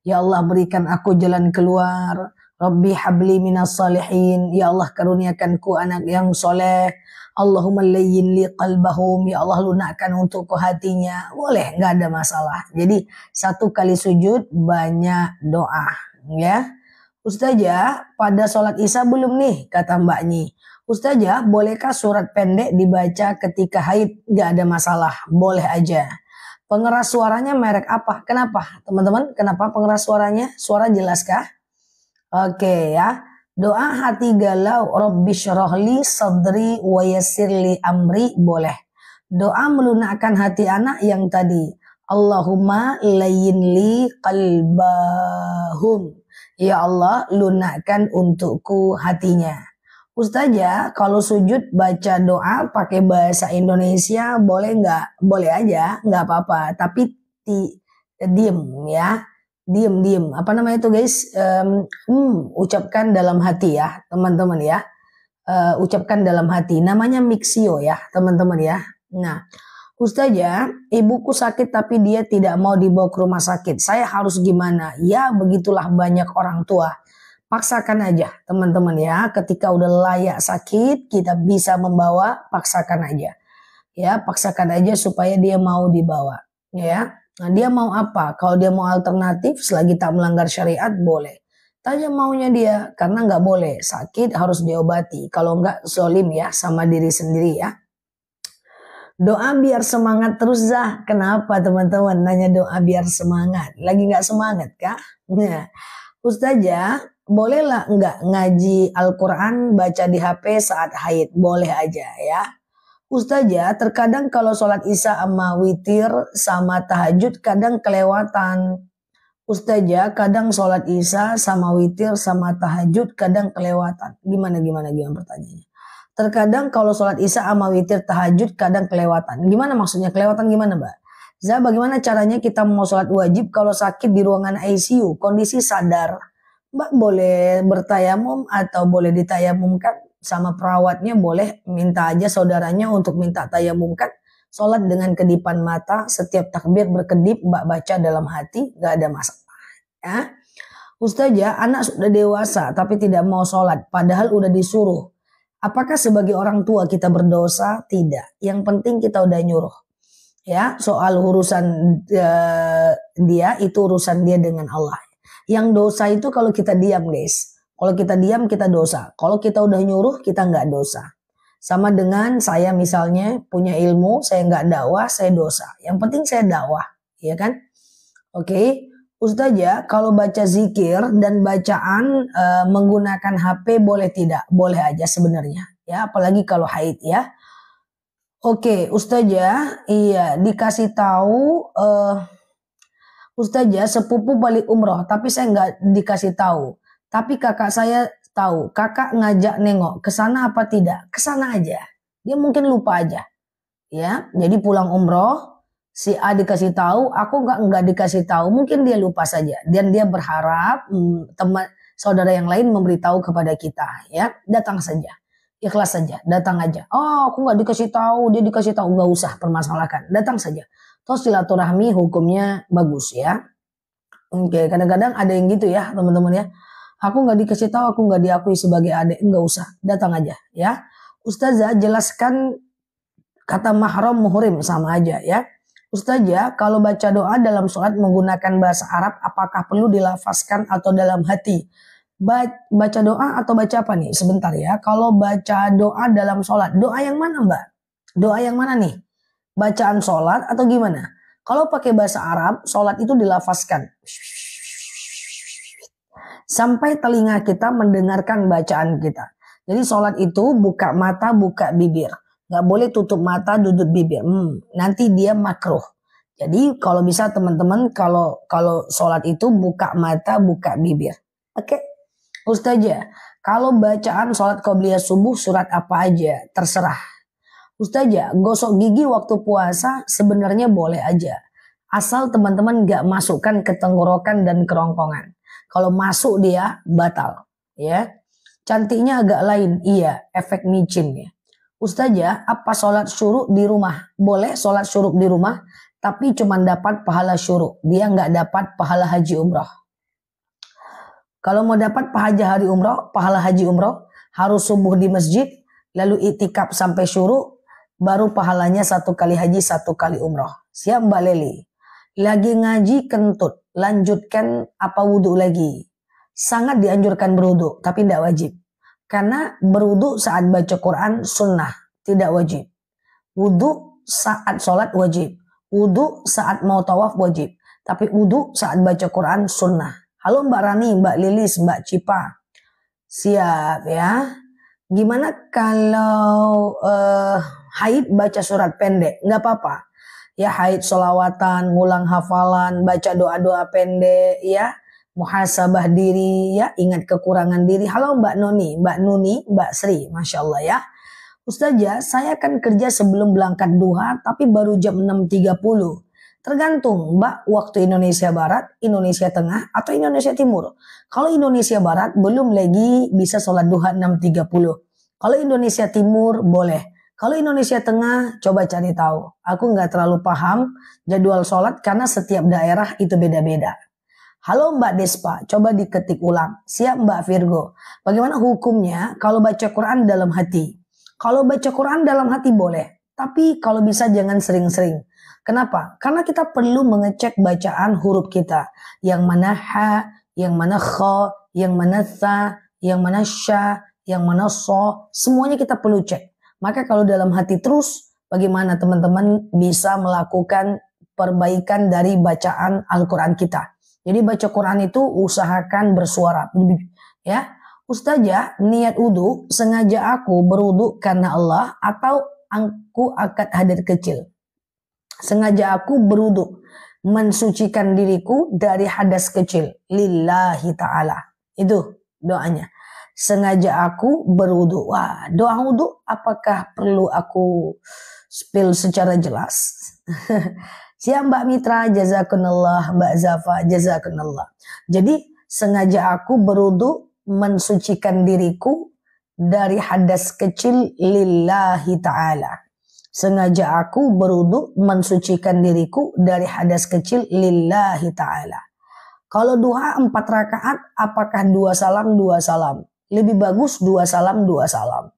A: Ya Allah berikan aku jalan keluar. Rabbi habli minas salihin. Ya Allah karuniakanku anak yang soleh. Allahumma layyin li qalbahum. Ya Allah lunakkan untukku hatinya. Boleh, nggak ada masalah. Jadi satu kali sujud banyak doa. Ya. Ustazah, pada sholat isya belum nih, kata Mbak Nyi. Ustazah, bolehkah surat pendek dibaca ketika haid? Nggak ada masalah, boleh aja. Pengeras suaranya merek apa? Kenapa? Teman-teman, kenapa pengeras suaranya? Suara jelaskah? Oke ya. Doa hati galau, Rabbi syrohli sadri wa yasirli amri boleh. Doa melunakkan hati anak yang tadi. Allahumma layinli qalbahum. Ya Allah, lunakkan untukku hatinya. Ustazah, kalau sujud baca doa pakai bahasa Indonesia boleh nggak? Boleh aja, nggak apa-apa. Tapi ti, diem ya, diem diem. Apa namanya itu guys? Um, hmm, ucapkan dalam hati ya, teman-teman ya. Uh, ucapkan dalam hati. Namanya mixio ya, teman-teman ya. Nah, Ustazah, ibuku sakit tapi dia tidak mau dibawa ke rumah sakit. Saya harus gimana? Ya, begitulah banyak orang tua Paksakan aja teman-teman ya. Ketika udah layak sakit kita bisa membawa paksakan aja. Ya paksakan aja supaya dia mau dibawa. Ya. Nah dia mau apa? Kalau dia mau alternatif selagi tak melanggar syariat boleh. Tanya maunya dia karena nggak boleh sakit harus diobati. Kalau nggak solim ya sama diri sendiri ya. Doa biar semangat terus Zah. Kenapa teman-teman nanya doa biar semangat? Lagi nggak semangat kah? Nah, Ustazah, boleh lah nggak ngaji Al-Quran baca di HP saat haid? Boleh aja ya. Ustazah terkadang kalau sholat isya sama witir sama tahajud kadang kelewatan. Ustazah kadang sholat isya sama witir sama tahajud kadang kelewatan. Gimana gimana gimana pertanyaannya? Terkadang kalau sholat isya sama witir tahajud kadang kelewatan. Gimana maksudnya kelewatan gimana mbak? Zah bagaimana caranya kita mau sholat wajib kalau sakit di ruangan ICU kondisi sadar? Mbak boleh bertayamum atau boleh ditayamumkan sama perawatnya boleh minta aja saudaranya untuk minta tayamumkan sholat dengan kedipan mata setiap takbir berkedip mbak baca dalam hati gak ada masalah ya Ustazah anak sudah dewasa tapi tidak mau sholat padahal udah disuruh apakah sebagai orang tua kita berdosa tidak yang penting kita udah nyuruh ya soal urusan uh, dia itu urusan dia dengan Allah yang dosa itu kalau kita diam guys. Kalau kita diam kita dosa. Kalau kita udah nyuruh kita nggak dosa. Sama dengan saya misalnya punya ilmu, saya nggak dakwah, saya dosa. Yang penting saya dakwah, ya kan? Oke, okay? Ustazah, kalau baca zikir dan bacaan e, menggunakan HP boleh tidak? Boleh aja sebenarnya, ya. Apalagi kalau haid, ya. Oke, okay, Ustazah, iya dikasih tahu. E, Ustazah sepupu balik umroh tapi saya nggak dikasih tahu. Tapi kakak saya tahu. Kakak ngajak nengok ke sana apa tidak? Ke sana aja. Dia mungkin lupa aja. Ya, jadi pulang umroh si A dikasih tahu, aku nggak nggak dikasih tahu, mungkin dia lupa saja. Dan dia berharap hmm, teman saudara yang lain memberitahu kepada kita, ya datang saja, ikhlas saja, datang aja. Oh, aku nggak dikasih tahu, dia dikasih tahu, nggak usah permasalahkan, datang saja. Toh silaturahmi hukumnya bagus ya. Oke, kadang-kadang ada yang gitu ya teman-teman ya. Aku nggak dikasih tahu, aku nggak diakui sebagai adik, nggak usah, datang aja ya. Ustazah jelaskan kata mahram muhrim sama aja ya. Ustazah, kalau baca doa dalam sholat menggunakan bahasa Arab, apakah perlu dilafaskan atau dalam hati? Baca doa atau baca apa nih? Sebentar ya. Kalau baca doa dalam sholat, doa yang mana mbak? Doa yang mana nih? bacaan sholat atau gimana? Kalau pakai bahasa Arab, sholat itu dilafaskan. Sampai telinga kita mendengarkan bacaan kita. Jadi sholat itu buka mata, buka bibir. Nggak boleh tutup mata, duduk bibir. Hmm, nanti dia makruh. Jadi kalau bisa teman-teman kalau kalau sholat itu buka mata, buka bibir. Oke? Okay? Ustazah, kalau bacaan sholat qobliyah subuh surat apa aja? Terserah. Ustazah, gosok gigi waktu puasa sebenarnya boleh aja. Asal teman-teman gak masukkan ke tenggorokan dan kerongkongan. Kalau masuk dia batal. ya. Cantiknya agak lain, iya efek micin ya. Ustazah, apa sholat syuruk di rumah? Boleh sholat syuruk di rumah, tapi cuma dapat pahala syuruk. Dia nggak dapat pahala haji umroh. Kalau mau dapat pahala hari umroh, pahala haji umroh, harus subuh di masjid, lalu itikaf sampai syuruk, baru pahalanya satu kali haji, satu kali umroh. Siap Mbak Leli? Lagi ngaji kentut, lanjutkan apa wudhu lagi. Sangat dianjurkan berwudhu, tapi tidak wajib. Karena berwudhu saat baca Quran sunnah, tidak wajib. Wudhu saat sholat wajib. Wudhu saat mau tawaf wajib. Tapi wudhu saat baca Quran sunnah. Halo Mbak Rani, Mbak Lilis, Mbak Cipa. Siap ya. Gimana kalau uh, haid baca surat pendek? Nggak apa-apa. Ya haid solawatan, ngulang hafalan, baca doa-doa pendek, ya muhasabah diri, ya ingat kekurangan diri. Halo Mbak Noni, Mbak Nuni, Mbak Sri, masya Allah ya. Ustazah, saya akan kerja sebelum berangkat duha, tapi baru jam 6.30 Tergantung Mbak waktu Indonesia Barat, Indonesia Tengah, atau Indonesia Timur. Kalau Indonesia Barat belum lagi bisa sholat duha 6.30. Kalau Indonesia Timur boleh. Kalau Indonesia Tengah coba cari tahu. Aku nggak terlalu paham jadwal sholat karena setiap daerah itu beda-beda. Halo Mbak Despa, coba diketik ulang. Siap Mbak Virgo. Bagaimana hukumnya kalau baca Quran dalam hati? Kalau baca Quran dalam hati boleh, tapi kalau bisa jangan sering-sering. Kenapa? Karena kita perlu mengecek bacaan huruf kita. Yang mana ha, yang mana kha, yang mana sa, yang mana sya, yang mana so. Semuanya kita perlu cek. Maka kalau dalam hati terus, bagaimana teman-teman bisa melakukan perbaikan dari bacaan Al-Quran kita. Jadi baca Quran itu usahakan bersuara. Ya, Ustazah, niat wudhu, sengaja aku berwudhu karena Allah atau aku akad hadir kecil sengaja aku berudu mensucikan diriku dari hadas kecil lillahi taala itu doanya sengaja aku berudu. wah doa wudu apakah perlu aku spill secara jelas siap Mbak Mitra jazakunallah Mbak Zafa jazakunallah jadi sengaja aku berudu mensucikan diriku dari hadas kecil lillahi taala Sengaja aku berudu mensucikan diriku dari hadas kecil lillahi ta'ala. Kalau duha empat rakaat, apakah dua salam, dua salam? Lebih bagus dua salam, dua salam.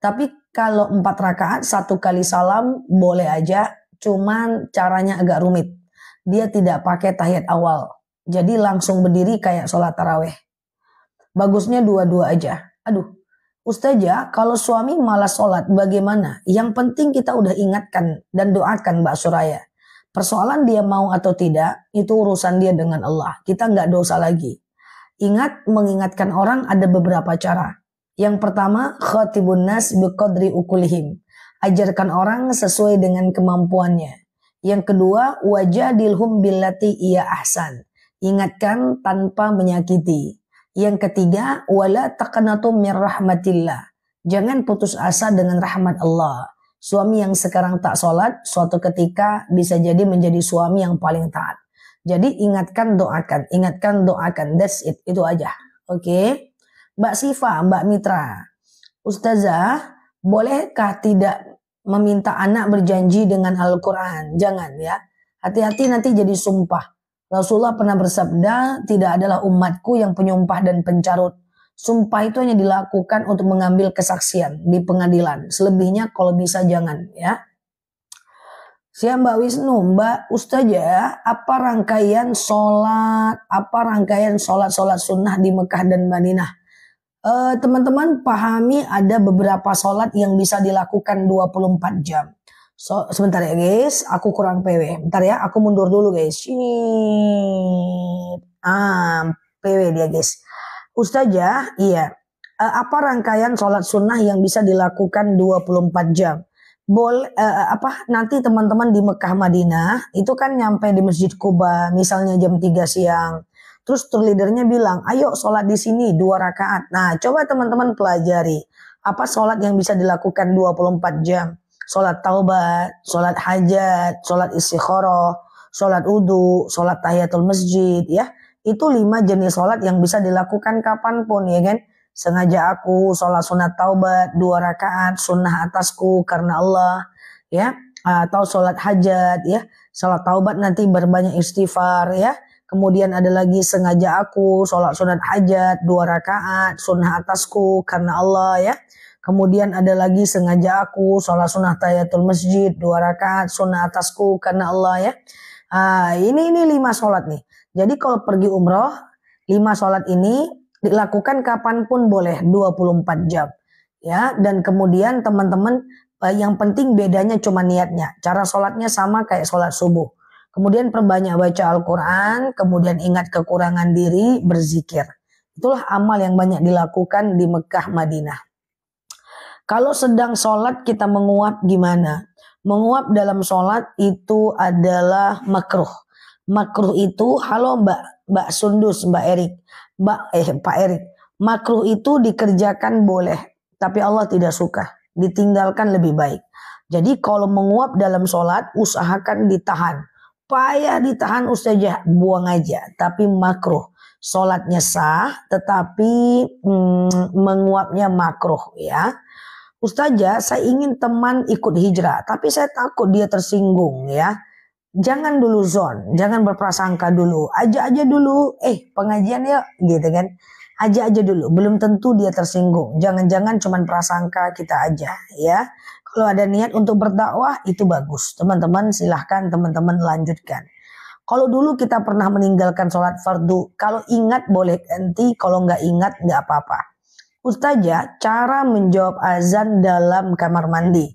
A: Tapi kalau empat rakaat, satu kali salam boleh aja, cuman caranya agak rumit. Dia tidak pakai tahiyat awal, jadi langsung berdiri kayak sholat taraweh. Bagusnya dua-dua aja. Aduh, Ustazah, kalau suami malas sholat bagaimana? Yang penting kita udah ingatkan dan doakan Mbak Suraya. Persoalan dia mau atau tidak, itu urusan dia dengan Allah. Kita nggak dosa lagi. Ingat, mengingatkan orang ada beberapa cara. Yang pertama, khatibun nas biqadri ukulihim. Ajarkan orang sesuai dengan kemampuannya. Yang kedua, wajadilhum billati ia ahsan. Ingatkan tanpa menyakiti. Yang ketiga, wala taqnatu min rahmatillah. Jangan putus asa dengan rahmat Allah. Suami yang sekarang tak sholat, suatu ketika bisa jadi menjadi suami yang paling taat. Jadi ingatkan doakan, ingatkan doakan. That's it, itu aja. Oke. Okay? Mbak Siva, Mbak Mitra. Ustazah, bolehkah tidak meminta anak berjanji dengan Al-Quran? Jangan ya. Hati-hati nanti jadi sumpah. Rasulullah pernah bersabda, tidak adalah umatku yang penyumpah dan pencarut. Sumpah itu hanya dilakukan untuk mengambil kesaksian di pengadilan. Selebihnya kalau bisa jangan ya. Siap Mbak Wisnu, Mbak Ustazah, ya, apa rangkaian sholat, apa rangkaian sholat-sholat sunnah di Mekah dan Madinah? Eh, teman-teman pahami ada beberapa sholat yang bisa dilakukan 24 jam. So, sebentar ya guys, aku kurang PW. Bentar ya, aku mundur dulu guys. Shit. Ah, PW dia guys. Ustazah, iya. Eh, apa rangkaian sholat sunnah yang bisa dilakukan 24 jam? Bol, uh, apa nanti teman-teman di Mekah Madinah itu kan nyampe di Masjid Kuba misalnya jam 3 siang. Terus tour leadernya bilang, ayo sholat di sini dua rakaat. Nah, coba teman-teman pelajari apa sholat yang bisa dilakukan 24 jam sholat taubat, sholat hajat, sholat istiqoroh, sholat udu, sholat tahiyatul masjid, ya. Itu lima jenis sholat yang bisa dilakukan kapanpun, ya kan. Sengaja aku sholat sunat taubat, dua rakaat, sunnah atasku karena Allah, ya. Atau sholat hajat, ya. Sholat taubat nanti berbanyak istighfar, ya. Kemudian ada lagi sengaja aku sholat sunat hajat, dua rakaat, sunnah atasku karena Allah, ya Kemudian ada lagi sengaja aku sholat sunnah tayatul masjid dua rakaat sunnah atasku karena Allah ya. Uh, ini ini lima sholat nih. Jadi kalau pergi umroh lima sholat ini dilakukan kapanpun boleh 24 jam ya. Dan kemudian teman-teman eh, yang penting bedanya cuma niatnya. Cara sholatnya sama kayak sholat subuh. Kemudian perbanyak baca Al-Quran, kemudian ingat kekurangan diri, berzikir. Itulah amal yang banyak dilakukan di Mekah, Madinah. Kalau sedang sholat kita menguap gimana? Menguap dalam sholat itu adalah makruh. Makruh itu, halo Mbak, Mbak Sundus, Mbak Erik, Mbak eh Pak Erik. Makruh itu dikerjakan boleh, tapi Allah tidak suka. Ditinggalkan lebih baik. Jadi kalau menguap dalam sholat, usahakan ditahan. Payah ditahan ustazah, buang aja. Tapi makruh. Sholatnya sah, tetapi hmm, menguapnya makruh ya. Ustazah, saya ingin teman ikut hijrah, tapi saya takut dia tersinggung ya. Jangan dulu zon, jangan berprasangka dulu. Aja aja dulu, eh pengajian ya gitu kan. Aja aja dulu, belum tentu dia tersinggung. Jangan-jangan cuman prasangka kita aja ya. Kalau ada niat untuk berdakwah itu bagus. Teman-teman silahkan teman-teman lanjutkan. Kalau dulu kita pernah meninggalkan sholat fardu, kalau ingat boleh nanti kalau nggak ingat nggak apa-apa. Ustazah, cara menjawab azan dalam kamar mandi.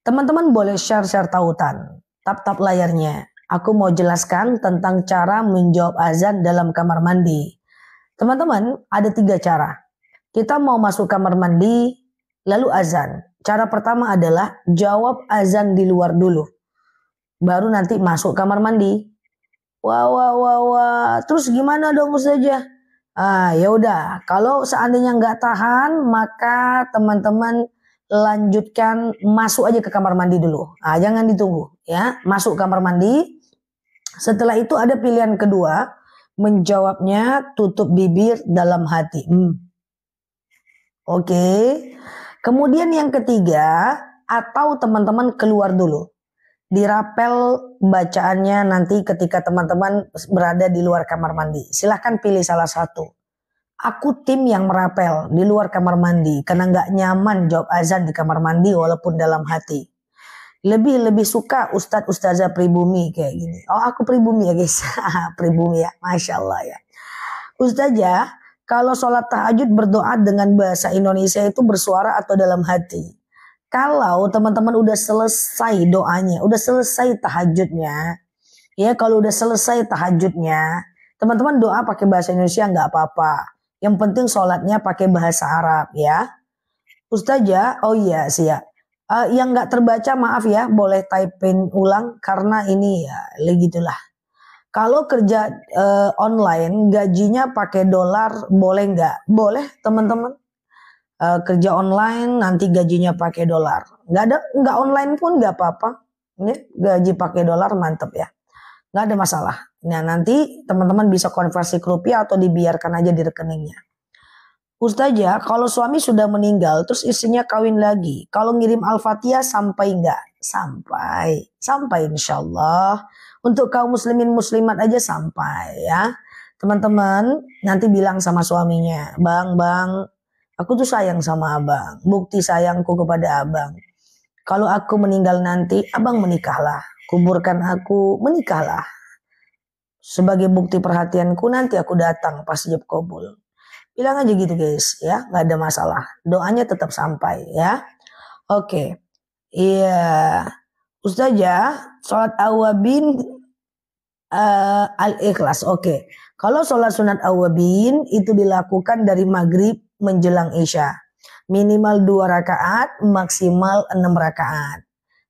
A: Teman-teman boleh share-share tautan, tap-tap layarnya. Aku mau jelaskan tentang cara menjawab azan dalam kamar mandi. Teman-teman, ada tiga cara. Kita mau masuk kamar mandi, lalu azan. Cara pertama adalah jawab azan di luar dulu. Baru nanti masuk kamar mandi. Wah, wah, wah, wah. Terus gimana dong Ustazah? Ah, ya udah. Kalau seandainya nggak tahan, maka teman-teman lanjutkan masuk aja ke kamar mandi dulu. Ah, jangan ditunggu, ya. Masuk kamar mandi. Setelah itu ada pilihan kedua, menjawabnya tutup bibir dalam hati. Hmm. Oke. Okay. Kemudian yang ketiga, atau teman-teman keluar dulu dirapel bacaannya nanti ketika teman-teman berada di luar kamar mandi. Silahkan pilih salah satu. Aku tim yang merapel di luar kamar mandi karena nggak nyaman jawab azan di kamar mandi walaupun dalam hati. Lebih lebih suka ustadz ustazah pribumi kayak gini. Oh aku pribumi ya guys, pribumi ya, masya Allah ya. Ustazah, kalau sholat tahajud berdoa dengan bahasa Indonesia itu bersuara atau dalam hati. Kalau teman-teman udah selesai doanya, udah selesai tahajudnya, ya kalau udah selesai tahajudnya, teman-teman doa pakai bahasa Indonesia nggak apa-apa. Yang penting sholatnya pakai bahasa Arab ya. Ustazah, oh iya sih eh, ya. Uh, yang nggak terbaca maaf ya, boleh typein ulang karena ini ya gitulah. Kalau kerja uh, online gajinya pakai dolar boleh nggak? Boleh teman-teman uh, kerja online nanti gajinya pakai dolar. Nggak ada nggak online pun nggak apa-apa. Ini gaji pakai dolar mantep ya. Nggak ada masalah. Nah nanti teman-teman bisa konversi ke rupiah atau dibiarkan aja di rekeningnya. Ustazah, kalau suami sudah meninggal terus istrinya kawin lagi, kalau ngirim Al-Fatihah sampai enggak? Sampai. Sampai insya Allah. Untuk kaum muslimin muslimat aja sampai ya. Teman-teman nanti bilang sama suaminya, "Bang, Bang, Aku tuh sayang sama abang. Bukti sayangku kepada abang. Kalau aku meninggal nanti, abang menikahlah. Kuburkan aku, menikahlah. Sebagai bukti perhatianku, nanti aku datang pas jeb kobul. Bilang aja gitu guys, ya. Gak ada masalah. Doanya tetap sampai, ya. Oke. Okay. Iya. Ustazah, sholat awabin uh, al-ikhlas. Oke. Okay. Kalau sholat sunat awabin itu dilakukan dari maghrib menjelang Isya. Minimal dua rakaat, maksimal enam rakaat.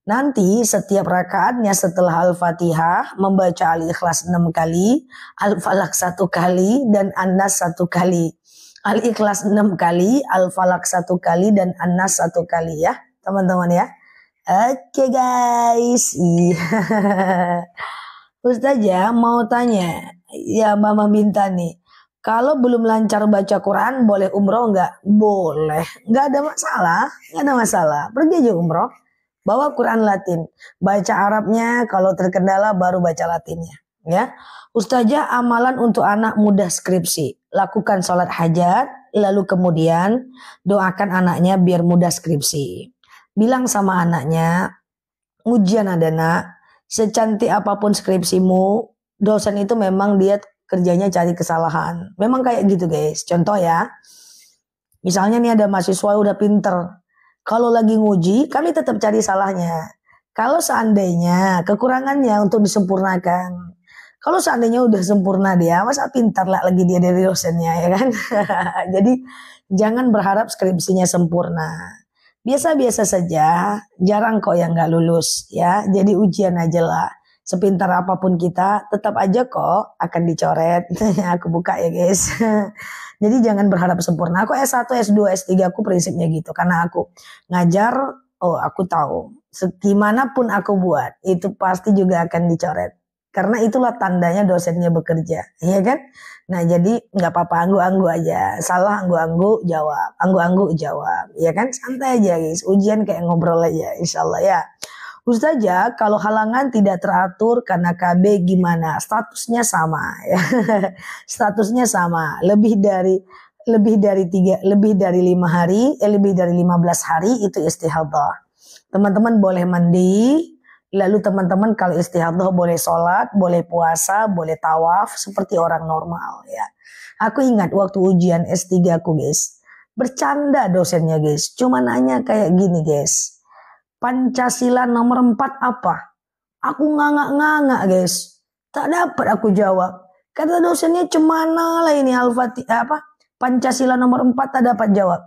A: Nanti setiap rakaatnya setelah Al-Fatihah membaca Al-Ikhlas enam kali, Al-Falak satu kali, dan An-Nas satu kali. Al-Ikhlas enam kali, Al-Falak satu kali, dan An-Nas satu kali ya teman-teman ya. Oke okay, guys. Ustazah mau tanya, ya mama minta nih. Kalau belum lancar baca Quran, boleh umroh enggak? Boleh. Enggak ada masalah. Enggak ada masalah. Pergi aja umroh. Bawa Quran Latin. Baca Arabnya, kalau terkendala baru baca Latinnya. Ya, Ustazah amalan untuk anak muda skripsi. Lakukan sholat hajat, lalu kemudian doakan anaknya biar mudah skripsi. Bilang sama anaknya, ujian ada nak, secantik apapun skripsimu, dosen itu memang dia kerjanya cari kesalahan. Memang kayak gitu guys. Contoh ya, misalnya nih ada mahasiswa udah pinter. Kalau lagi nguji, kami tetap cari salahnya. Kalau seandainya kekurangannya untuk disempurnakan. Kalau seandainya udah sempurna dia, masa pinter lah lagi dia dari dosennya ya kan. Jadi jangan berharap skripsinya sempurna. Biasa-biasa saja, jarang kok yang nggak lulus ya. Jadi ujian aja lah sepintar apapun kita, tetap aja kok akan dicoret. aku buka ya guys. Jadi jangan berharap sempurna. Aku S1, S2, S3 aku prinsipnya gitu. Karena aku ngajar, oh aku tahu. pun aku buat, itu pasti juga akan dicoret. Karena itulah tandanya dosennya bekerja, ya kan? Nah jadi nggak apa-apa anggu-anggu aja, salah anggu-anggu jawab, anggu-anggu jawab, ya kan? Santai aja guys, ujian kayak ngobrol aja, insya Allah ya. Terus saja kalau halangan tidak teratur karena KB gimana? Statusnya sama ya. Statusnya sama, lebih dari lebih dari tiga, lebih dari lima hari, eh, lebih dari 15 hari itu istihadah. Teman-teman boleh mandi, lalu teman-teman kalau istihadah boleh sholat, boleh puasa, boleh tawaf seperti orang normal ya. Aku ingat waktu ujian S3 aku guys, bercanda dosennya guys, cuma nanya kayak gini guys Pancasila nomor 4 apa? Aku ngangak-ngangak guys. Tak dapat aku jawab. Kata dosennya cemana lah ini al eh, apa? Pancasila nomor 4 tak dapat jawab.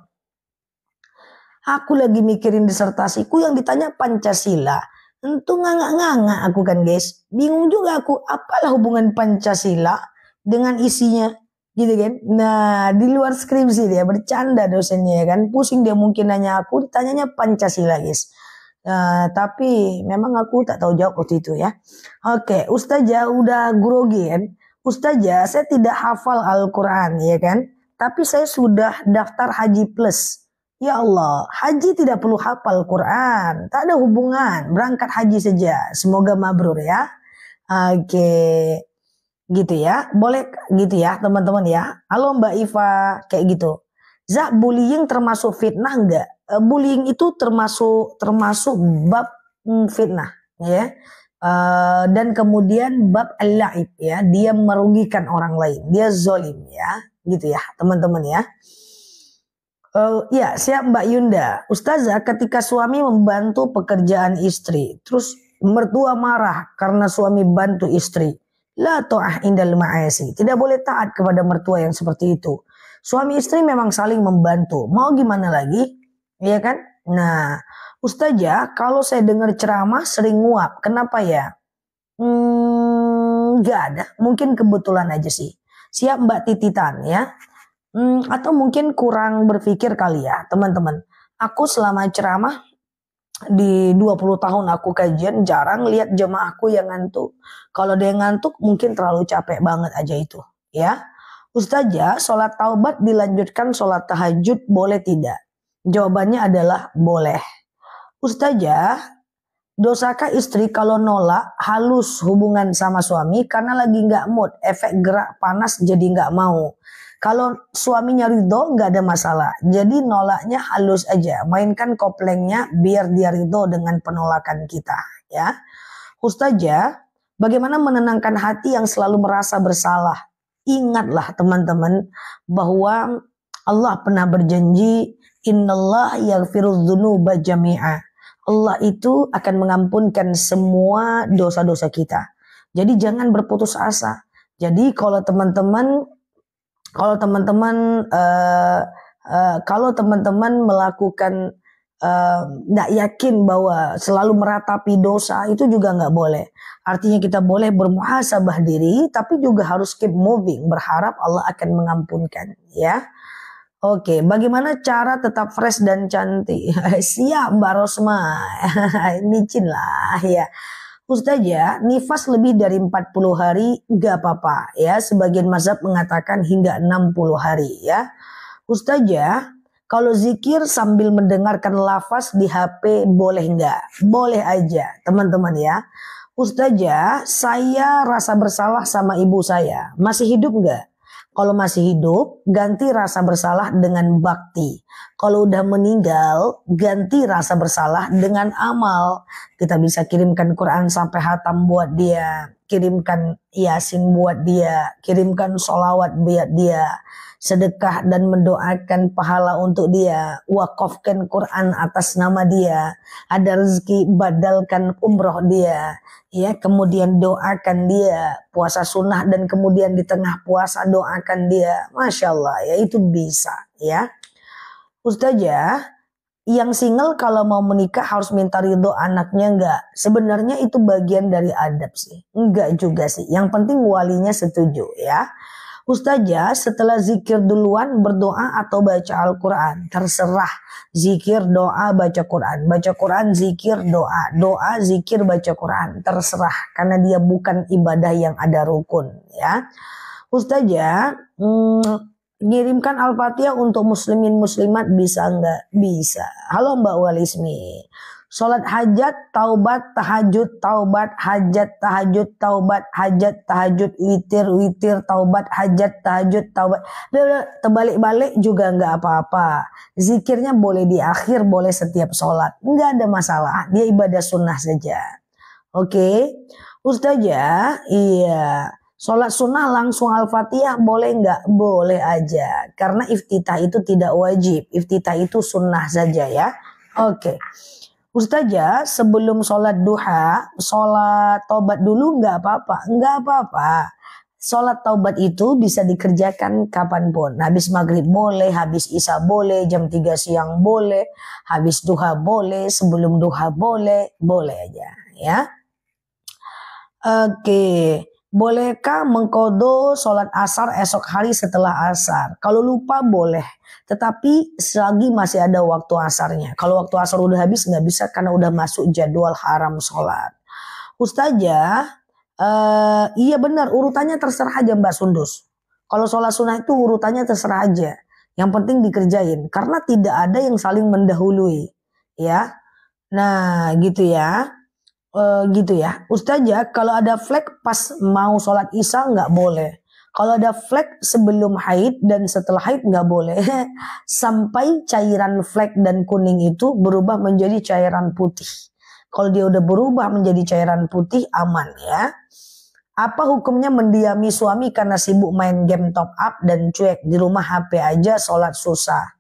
A: Aku lagi mikirin disertasiku yang ditanya Pancasila. Tentu ngangak-ngangak aku kan guys. Bingung juga aku apalah hubungan Pancasila dengan isinya gitu kan. Nah di luar skripsi dia bercanda dosennya ya kan. Pusing dia mungkin nanya aku ditanyanya Pancasila guys. Uh, tapi memang aku tak tahu jawab waktu itu ya. Oke, okay, Ustazah udah grogi Ustazah, saya tidak hafal Al-Quran ya kan? Tapi saya sudah daftar haji plus. Ya Allah, haji tidak perlu hafal Quran. Tak ada hubungan, berangkat haji saja. Semoga mabrur ya. Oke. Okay. Gitu ya. Boleh gitu ya teman-teman ya. Halo Mbak Iva, kayak gitu. Zah bullying termasuk fitnah enggak? uh, bullying itu termasuk termasuk bab hmm, fitnah ya uh, dan kemudian bab al-laib ya dia merugikan orang lain dia zolim ya gitu ya teman-teman ya Uh, ya siap Mbak Yunda Ustazah ketika suami membantu pekerjaan istri Terus mertua marah karena suami bantu istri La to'ah indal ma'asi Tidak boleh taat kepada mertua yang seperti itu Suami istri memang saling membantu Mau gimana lagi Iya kan? Nah, Ustazah, kalau saya dengar ceramah sering nguap. Kenapa ya? Hmm, gak ada. Mungkin kebetulan aja sih. Siap Mbak Tititan ya. Hmm, atau mungkin kurang berpikir kali ya, teman-teman. Aku selama ceramah di 20 tahun aku kajian jarang lihat jemaah yang ngantuk. Kalau dia ngantuk mungkin terlalu capek banget aja itu, ya. Ustazah, sholat taubat dilanjutkan sholat tahajud boleh tidak? Jawabannya adalah boleh. Ustazah, dosakah istri kalau nolak halus hubungan sama suami karena lagi nggak mood, efek gerak panas jadi nggak mau. Kalau suaminya ridho nggak ada masalah, jadi nolaknya halus aja. Mainkan koplengnya biar dia ridho dengan penolakan kita, ya. Ustazah, bagaimana menenangkan hati yang selalu merasa bersalah? Ingatlah teman-teman bahwa Allah pernah berjanji Innallah yang dzunuba jami'a. Allah itu akan mengampunkan semua dosa-dosa kita. Jadi jangan berputus asa. Jadi kalau teman-teman kalau teman-teman uh, uh, kalau teman-teman melakukan eh, nggak uh, yakin bahwa selalu meratapi dosa itu juga nggak boleh. Artinya kita boleh bermuhasabah diri, tapi juga harus keep moving, berharap Allah akan mengampunkan, ya. Oke, bagaimana cara tetap fresh dan cantik? Siap Mbak Rosma, nicin lah ya. Ustaz ya, nifas lebih dari 40 hari gak apa-apa ya. Sebagian mazhab mengatakan hingga 60 hari ya. Ustaz ya, kalau zikir sambil mendengarkan lafaz di HP boleh nggak? Boleh aja teman-teman ya. Ustazah, saya rasa bersalah sama ibu saya. Masih hidup nggak? Kalau masih hidup, ganti rasa bersalah dengan bakti. Kalau udah meninggal, ganti rasa bersalah dengan amal. Kita bisa kirimkan Quran sampai hatam buat dia, kirimkan yasin buat dia, kirimkan sholawat buat dia sedekah dan mendoakan pahala untuk dia, wakafkan Quran atas nama dia, ada rezeki badalkan umroh dia, ya kemudian doakan dia, puasa sunnah dan kemudian di tengah puasa doakan dia, masya Allah ya itu bisa ya. Ustazah, yang single kalau mau menikah harus minta ridho anaknya enggak. Sebenarnya itu bagian dari adab sih. Enggak juga sih. Yang penting walinya setuju ya. Ustazah setelah zikir duluan berdoa atau baca Al-Quran. Terserah zikir, doa, baca Quran. Baca Quran, zikir, doa. Doa, zikir, baca Quran. Terserah karena dia bukan ibadah yang ada rukun. ya. Ustazah, hmm, ngirimkan Al-Fatihah untuk muslimin muslimat bisa enggak? Bisa. Halo Mbak Walismi. Sholat hajat, taubat, tahajud, taubat, hajat, tahajud, taubat, hajat, tahajud, witir, witir, taubat, hajat, tahajud, taubat. Terbalik-balik juga nggak apa-apa. Zikirnya boleh di akhir, boleh setiap sholat. Nggak ada masalah, dia ibadah sunnah saja. Oke, okay? Ustazah, iya. Sholat sunnah langsung Al-Fatihah boleh nggak? Boleh aja. Karena iftitah itu tidak wajib. Iftitah itu sunnah saja ya. Oke. Okay. Ustazah sebelum sholat duha, sholat taubat dulu nggak apa-apa, nggak apa-apa. Sholat taubat itu bisa dikerjakan kapanpun. Habis maghrib boleh, habis isya boleh, jam 3 siang boleh, habis duha boleh, sebelum duha boleh, boleh aja ya. Oke. Okay. Bolehkah mengkodo sholat asar esok hari setelah asar? Kalau lupa boleh, tetapi selagi masih ada waktu asarnya. Kalau waktu asar udah habis nggak bisa karena udah masuk jadwal haram sholat. Ustazah, uh, iya benar urutannya terserah aja Mbak Sundus. Kalau sholat sunnah itu urutannya terserah aja. Yang penting dikerjain karena tidak ada yang saling mendahului, ya. Nah, gitu ya uh, gitu ya. Ustazah kalau ada flek pas mau sholat isya nggak boleh. Kalau ada flek sebelum haid dan setelah haid nggak boleh. Sampai cairan flek dan kuning itu berubah menjadi cairan putih. Kalau dia udah berubah menjadi cairan putih aman ya. Apa hukumnya mendiami suami karena sibuk main game top up dan cuek di rumah HP aja sholat susah?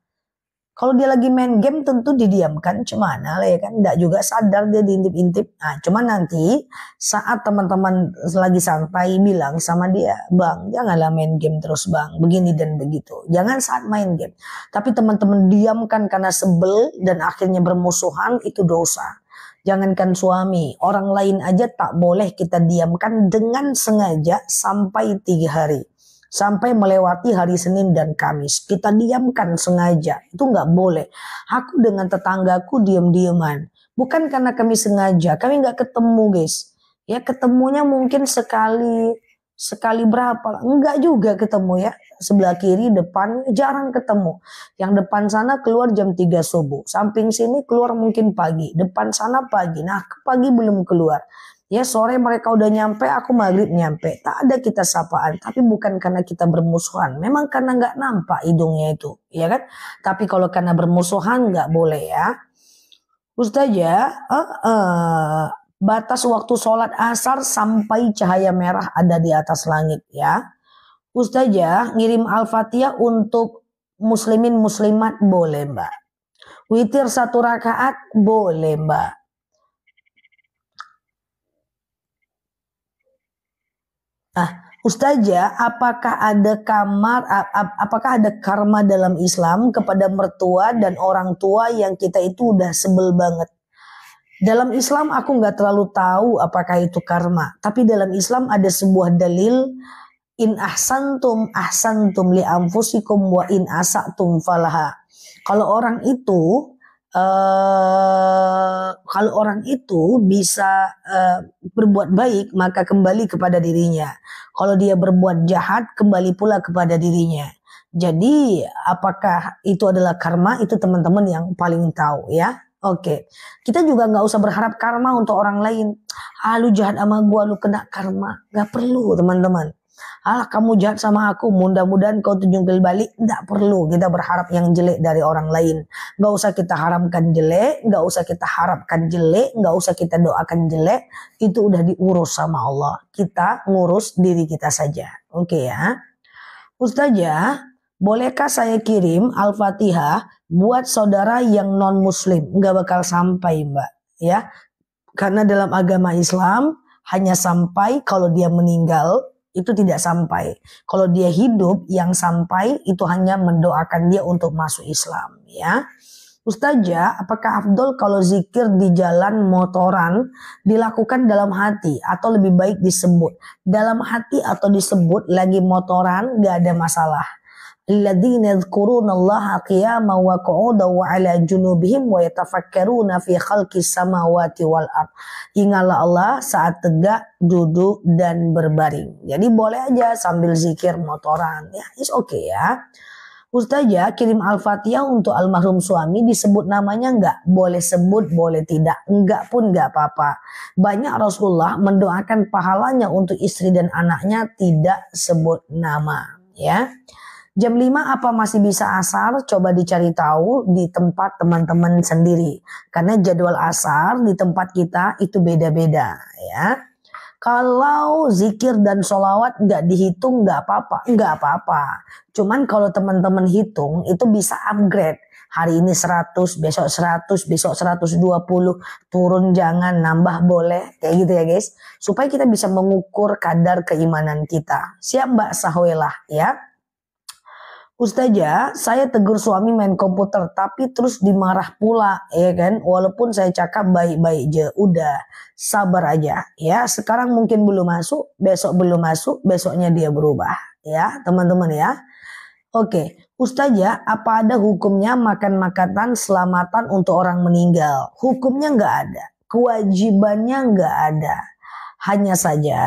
A: Kalau dia lagi main game tentu didiamkan, cuman ya kan, enggak juga sadar dia diintip-intip. Nah, cuman nanti saat teman-teman lagi santai bilang sama dia, bang janganlah main game terus bang, begini dan begitu. Jangan saat main game. Tapi teman-teman diamkan karena sebel dan akhirnya bermusuhan itu dosa. Jangankan suami, orang lain aja tak boleh kita diamkan dengan sengaja sampai tiga hari sampai melewati hari Senin dan Kamis. Kita diamkan sengaja, itu nggak boleh. Aku dengan tetanggaku diam-diaman. Bukan karena kami sengaja, kami nggak ketemu guys. Ya ketemunya mungkin sekali, sekali berapa, enggak juga ketemu ya. Sebelah kiri, depan, jarang ketemu. Yang depan sana keluar jam 3 subuh, samping sini keluar mungkin pagi, depan sana pagi. Nah pagi belum keluar Ya sore mereka udah nyampe, aku maghrib nyampe. Tak ada kita sapaan, tapi bukan karena kita bermusuhan. Memang karena nggak nampak hidungnya itu, ya kan? Tapi kalau karena bermusuhan nggak boleh ya. Ustazah, ya, eh, uh, eh, uh, batas waktu sholat asar sampai cahaya merah ada di atas langit ya. Ustazah ya, ngirim al-fatihah untuk muslimin muslimat boleh mbak. Witir satu rakaat boleh mbak. Ustazah, apakah ada kamar apakah ada karma dalam Islam kepada mertua dan orang tua yang kita itu udah sebel banget? Dalam Islam aku nggak terlalu tahu apakah itu karma, tapi dalam Islam ada sebuah dalil in ahsantum ahsantum li anfusikum wa in asatum falaha. Kalau orang itu Eh, kalau orang itu bisa uh, berbuat baik maka kembali kepada dirinya. Kalau dia berbuat jahat kembali pula kepada dirinya. Jadi apakah itu adalah karma itu teman-teman yang paling tahu ya. Oke, okay. kita juga nggak usah berharap karma untuk orang lain. Ah, lu jahat sama gua, lu kena karma. Gak perlu teman-teman. Allah kamu jahat sama aku, mudah-mudahan kau tunjuk balik. Tidak perlu kita berharap yang jelek dari orang lain. Gak usah kita haramkan jelek, gak usah kita harapkan jelek, gak usah kita doakan jelek. Itu udah diurus sama Allah. Kita ngurus diri kita saja. Oke okay ya. Ustazah, Bolehkah saya kirim Al-Fatihah buat saudara yang non-muslim? Nggak bakal sampai mbak. ya Karena dalam agama Islam hanya sampai kalau dia meninggal itu tidak sampai. Kalau dia hidup yang sampai itu hanya mendoakan dia untuk masuk Islam ya. Ustazah, apakah Abdul kalau zikir di jalan motoran dilakukan dalam hati atau lebih baik disebut? Dalam hati atau disebut lagi motoran gak ada masalah alladzina yadhkuruna الله qiyaman wa qu'udan جنوبهم ويتفكرون في خلق السماوات والأرض Ingatlah Allah saat tegak, duduk dan berbaring. Jadi boleh aja sambil zikir motoran. Ya, is oke okay ya. Ustazah kirim Al-Fatihah untuk almarhum suami disebut namanya enggak? Boleh sebut, boleh tidak. Enggak pun enggak apa-apa. Banyak Rasulullah mendoakan pahalanya untuk istri dan anaknya tidak sebut nama. Ya. Jam 5 apa masih bisa asar? Coba dicari tahu di tempat teman-teman sendiri. Karena jadwal asar di tempat kita itu beda-beda ya. Kalau zikir dan solawat nggak dihitung nggak apa-apa, nggak apa-apa. Cuman kalau teman-teman hitung itu bisa upgrade. Hari ini 100, besok 100, besok 120, turun jangan, nambah boleh, kayak gitu ya guys. Supaya kita bisa mengukur kadar keimanan kita. Siap Mbak sahwelah ya ustaja, saya tegur suami main komputer tapi terus dimarah pula, ya kan? Walaupun saya cakap baik-baik aja, udah sabar aja, ya. Sekarang mungkin belum masuk, besok belum masuk, besoknya dia berubah, ya, teman-teman ya. Oke, ustaja, apa ada hukumnya makan makanan selamatan untuk orang meninggal? Hukumnya nggak ada, kewajibannya nggak ada. Hanya saja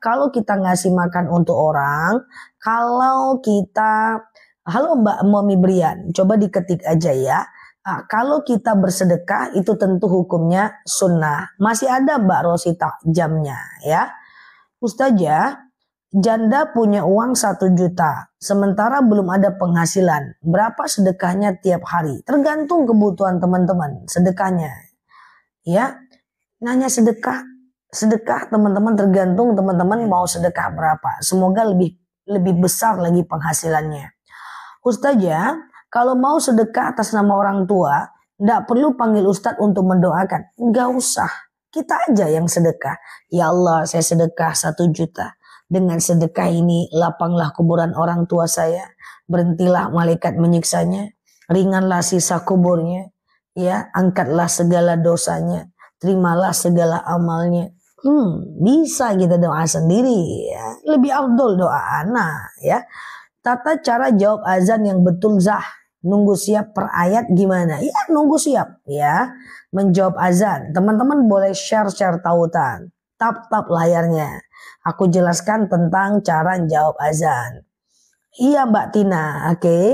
A: kalau kita ngasih makan untuk orang, kalau kita Halo Mbak Momi Brian, coba diketik aja ya. Nah, kalau kita bersedekah itu tentu hukumnya sunnah. Masih ada Mbak Rosita jamnya ya. Ustazah, janda punya uang satu juta, sementara belum ada penghasilan. Berapa sedekahnya tiap hari? Tergantung kebutuhan teman-teman sedekahnya. Ya, nanya sedekah, sedekah teman-teman tergantung teman-teman mau sedekah berapa. Semoga lebih lebih besar lagi penghasilannya. Ustazah, kalau mau sedekah atas nama orang tua, tidak perlu panggil ustadz untuk mendoakan. Enggak usah. Kita aja yang sedekah. Ya Allah, saya sedekah satu juta. Dengan sedekah ini, lapanglah kuburan orang tua saya. Berhentilah malaikat menyiksanya. Ringanlah sisa kuburnya. Ya, angkatlah segala dosanya. Terimalah segala amalnya. Hmm, bisa kita doa sendiri ya. Lebih afdol doa anak ya. Tata cara jawab azan yang betul zah. Nunggu siap per ayat gimana? Ya nunggu siap ya. Menjawab azan. Teman-teman boleh share-share tautan. Tap-tap layarnya. Aku jelaskan tentang cara jawab azan. Iya Mbak Tina, oke. Okay. Oke.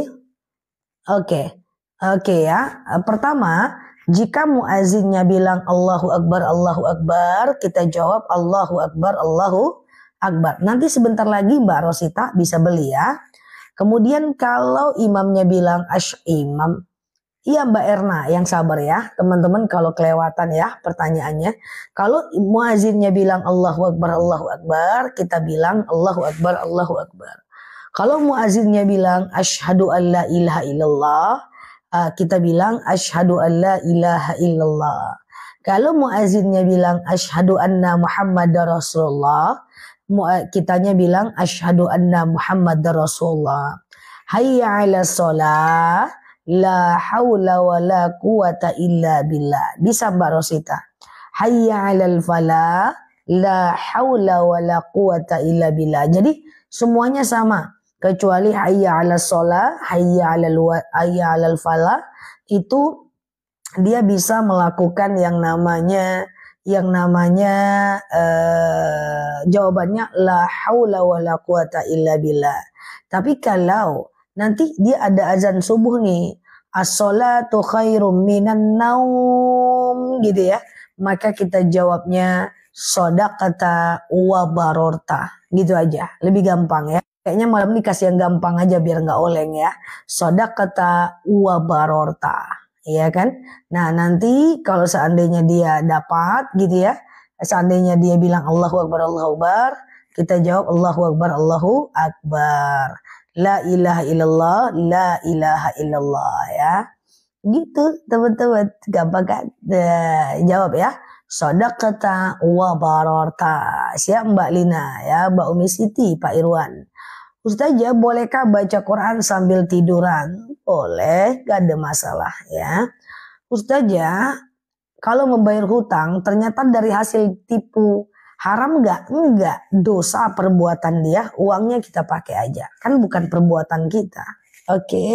A: Okay. Oke okay, ya. Pertama, jika muazinnya bilang Allahu Akbar, Allahu Akbar, kita jawab Allahu Akbar, Allahu Akbar. Nanti sebentar lagi Mbak Rosita bisa beli ya. Kemudian kalau imamnya bilang ash imam, iya Mbak Erna yang sabar ya teman-teman kalau kelewatan ya pertanyaannya. Kalau muazinnya bilang Allahu Akbar, Allahu Akbar, kita bilang Allahu Akbar, Allahu Akbar. Kalau muazinnya bilang ashadu an la ilaha illallah, ah, kita bilang ashadu an la ilaha illallah. Kalau muazinnya bilang ashadu anna Muhammad Rasulullah, Eh, kitanya bilang asyhadu anna Muhammad Rasulullah. Hayya ala La hawla wa la quwata illa billah. Bisa Mbak Rosita. Hayya alal fala. La hawla wa la quwata illa billah. Jadi semuanya sama. Kecuali hayya ala sholah, hayya ala, hayya alal fala. Itu dia bisa melakukan yang namanya yang namanya uh, jawabannya la haula la quwata illa billah. Tapi kalau nanti dia ada azan subuh nih, as-salatu khairum minan naum gitu ya. Maka kita jawabnya sadaqata wa barorta. Gitu aja, lebih gampang ya. Kayaknya malam ini kasih yang gampang aja biar nggak oleng ya. Sadaqata wa barorta. Iya kan? Nah, nanti kalau seandainya dia dapat gitu ya, seandainya dia bilang Allahu Akbar, Allahu Akbar, kita jawab Allahu Akbar, Allahu Akbar. La ilaha illallah, la ilaha illallah ya. Gitu teman-teman, gampang kan? Nah, jawab ya. Sodakata wa barorta. Siap Mbak Lina ya, Mbak Umi Siti, Pak Irwan. Ustazah, bolehkah baca Quran sambil tiduran? Boleh, gak ada masalah ya. Ustazah, kalau membayar hutang ternyata dari hasil tipu haram gak? Enggak, dosa perbuatan dia, uangnya kita pakai aja. Kan bukan perbuatan kita. Oke. Okay.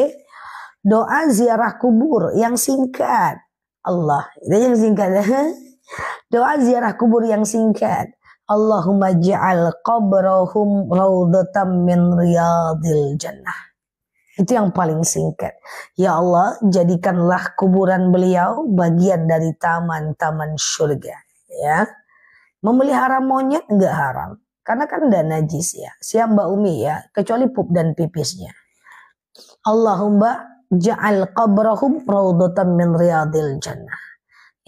A: Doa ziarah kubur yang singkat. Allah, itu yang singkat. Doa ziarah kubur yang singkat. Allahumma ja'al qabrahum raudatam min riyadil jannah. Itu yang paling singkat. Ya Allah, jadikanlah kuburan beliau bagian dari taman-taman surga. Ya, memelihara monyet nggak haram, karena kan udah najis ya. Siap Mbak Umi ya, kecuali pup dan pipisnya. Allahumma ja'al qabrahum raudatam min riyadil jannah.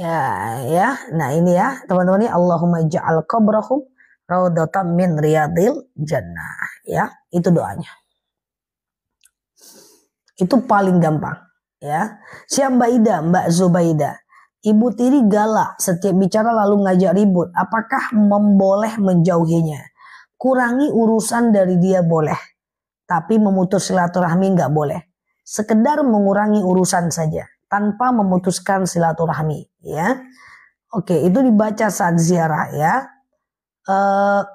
A: Ya, ya. Nah ini ya teman-teman ini. Allahumma ja'al qabrahum raudatan min riyadil jannah. Ya, itu doanya. Itu paling gampang. Ya, si Mbak Ida, Mbak Zubaida. Ibu tiri galak setiap bicara lalu ngajak ribut. Apakah memboleh menjauhinya? Kurangi urusan dari dia boleh. Tapi memutus silaturahmi nggak boleh. Sekedar mengurangi urusan saja tanpa memutuskan silaturahmi ya. Oke, itu dibaca saat ziarah ya. E,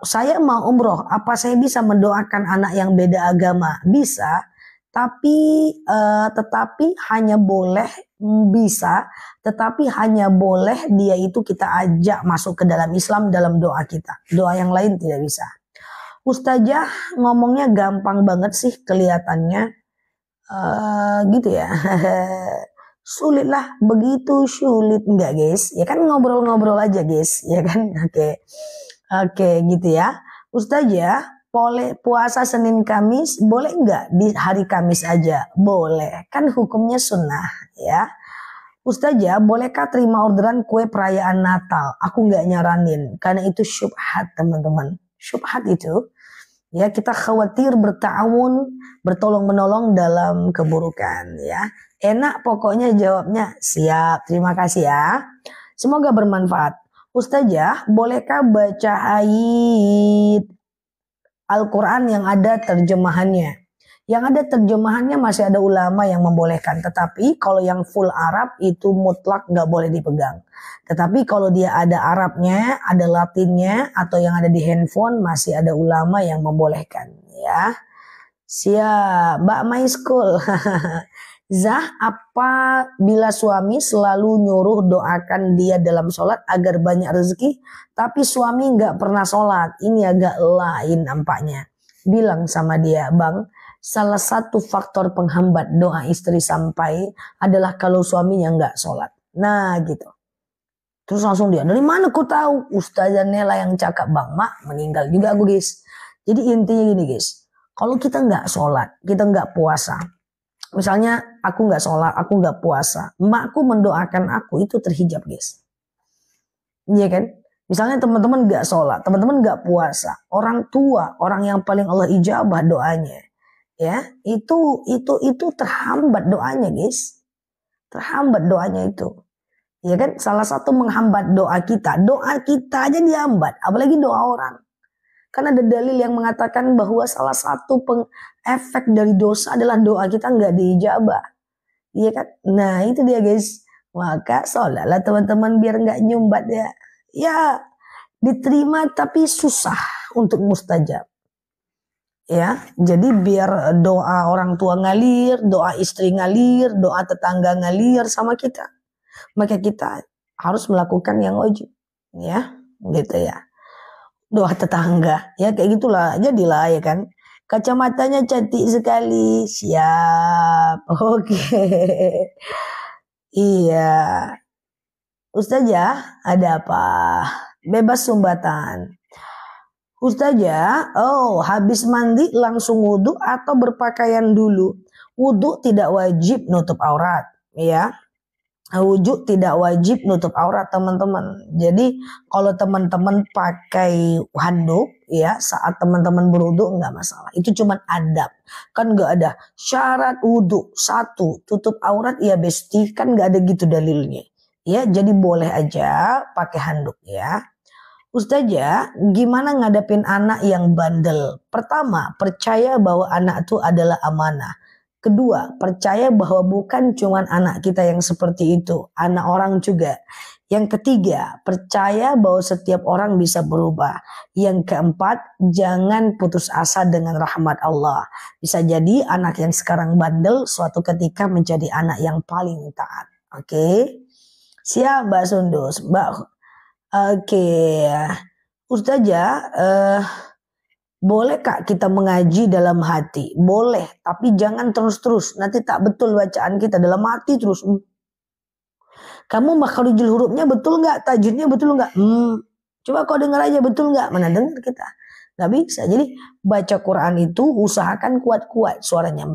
A: saya mau umroh, apa saya bisa mendoakan anak yang beda agama? Bisa, tapi e, tetapi hanya boleh mm, bisa, tetapi hanya boleh dia itu kita ajak masuk ke dalam Islam dalam doa kita. Doa yang lain tidak bisa. Ustazah ngomongnya gampang banget sih kelihatannya. Uh, gitu ya sulit lah begitu sulit enggak guys ya kan ngobrol-ngobrol aja guys ya kan oke okay. oke okay, gitu ya ustazah ya, boleh puasa Senin Kamis boleh enggak di hari Kamis aja boleh kan hukumnya sunnah ya Ustazah, ya, bolehkah terima orderan kue perayaan Natal? Aku nggak nyaranin, karena itu syubhat teman-teman. Syubhat itu, ya kita khawatir bertahun, bertolong menolong dalam keburukan, ya. Enak pokoknya jawabnya. Siap, terima kasih ya. Semoga bermanfaat. Ustazah, bolehkah baca ayat Al-Quran yang ada terjemahannya? Yang ada terjemahannya masih ada ulama yang membolehkan. Tetapi kalau yang full Arab itu mutlak nggak boleh dipegang. Tetapi kalau dia ada Arabnya, ada Latinnya, atau yang ada di handphone masih ada ulama yang membolehkan. Ya, siap Mbak My School. Zah, apa bila suami selalu nyuruh doakan dia dalam sholat agar banyak rezeki, tapi suami nggak pernah sholat, ini agak lain nampaknya. Bilang sama dia, bang, salah satu faktor penghambat doa istri sampai adalah kalau suaminya nggak sholat. Nah gitu. Terus langsung dia, dari mana ku tahu? Ustazah Nela yang cakap bang mak meninggal juga aku guys. Jadi intinya gini guys, kalau kita nggak sholat, kita nggak puasa, Misalnya aku nggak sholat, aku nggak puasa, emakku mendoakan aku itu terhijab guys. Iya kan? Misalnya teman-teman nggak sholat, teman-teman nggak puasa, orang tua, orang yang paling Allah ijabah doanya, ya itu itu itu terhambat doanya guys, terhambat doanya itu. Ya kan, salah satu menghambat doa kita, doa kita aja dihambat, apalagi doa orang. Karena ada dalil yang mengatakan bahwa salah satu peng efek dari dosa adalah doa kita nggak diijabah. Iya kan? Nah itu dia guys. Maka sholatlah teman-teman biar nggak nyumbat ya. Ya diterima tapi susah untuk mustajab. Ya, jadi biar doa orang tua ngalir, doa istri ngalir, doa tetangga ngalir sama kita. Maka kita harus melakukan yang wajib, ya, gitu ya doa tetangga ya kayak gitulah jadilah ya kan kacamatanya cantik sekali siap oke iya Ustazah ada apa bebas sumbatan Ustazah oh habis mandi langsung wudhu atau berpakaian dulu wudhu tidak wajib nutup aurat ya wujud tidak wajib nutup aurat teman-teman. Jadi kalau teman-teman pakai handuk ya saat teman-teman berwudu nggak masalah. Itu cuma adab. Kan nggak ada syarat wudu satu tutup aurat ya besti kan nggak ada gitu dalilnya. Ya jadi boleh aja pakai handuk ya. Ustazah, gimana ngadepin anak yang bandel? Pertama, percaya bahwa anak itu adalah amanah Kedua, percaya bahwa bukan cuma anak kita yang seperti itu, anak orang juga. Yang ketiga, percaya bahwa setiap orang bisa berubah. Yang keempat, jangan putus asa dengan rahmat Allah. Bisa jadi anak yang sekarang bandel suatu ketika menjadi anak yang paling taat. Oke. Okay? Siap Mbak Sundus. Mbak Oke. Okay. Ustazah uh, boleh kak kita mengaji dalam hati? Boleh, tapi jangan terus-terus. Nanti tak betul bacaan kita dalam hati terus. Hmm. Kamu jil hurufnya betul nggak? Tajwidnya betul nggak? Hmm. Coba kau dengar aja betul nggak? Mana dengar kita? Nggak bisa. Jadi baca Quran itu usahakan kuat-kuat suaranya.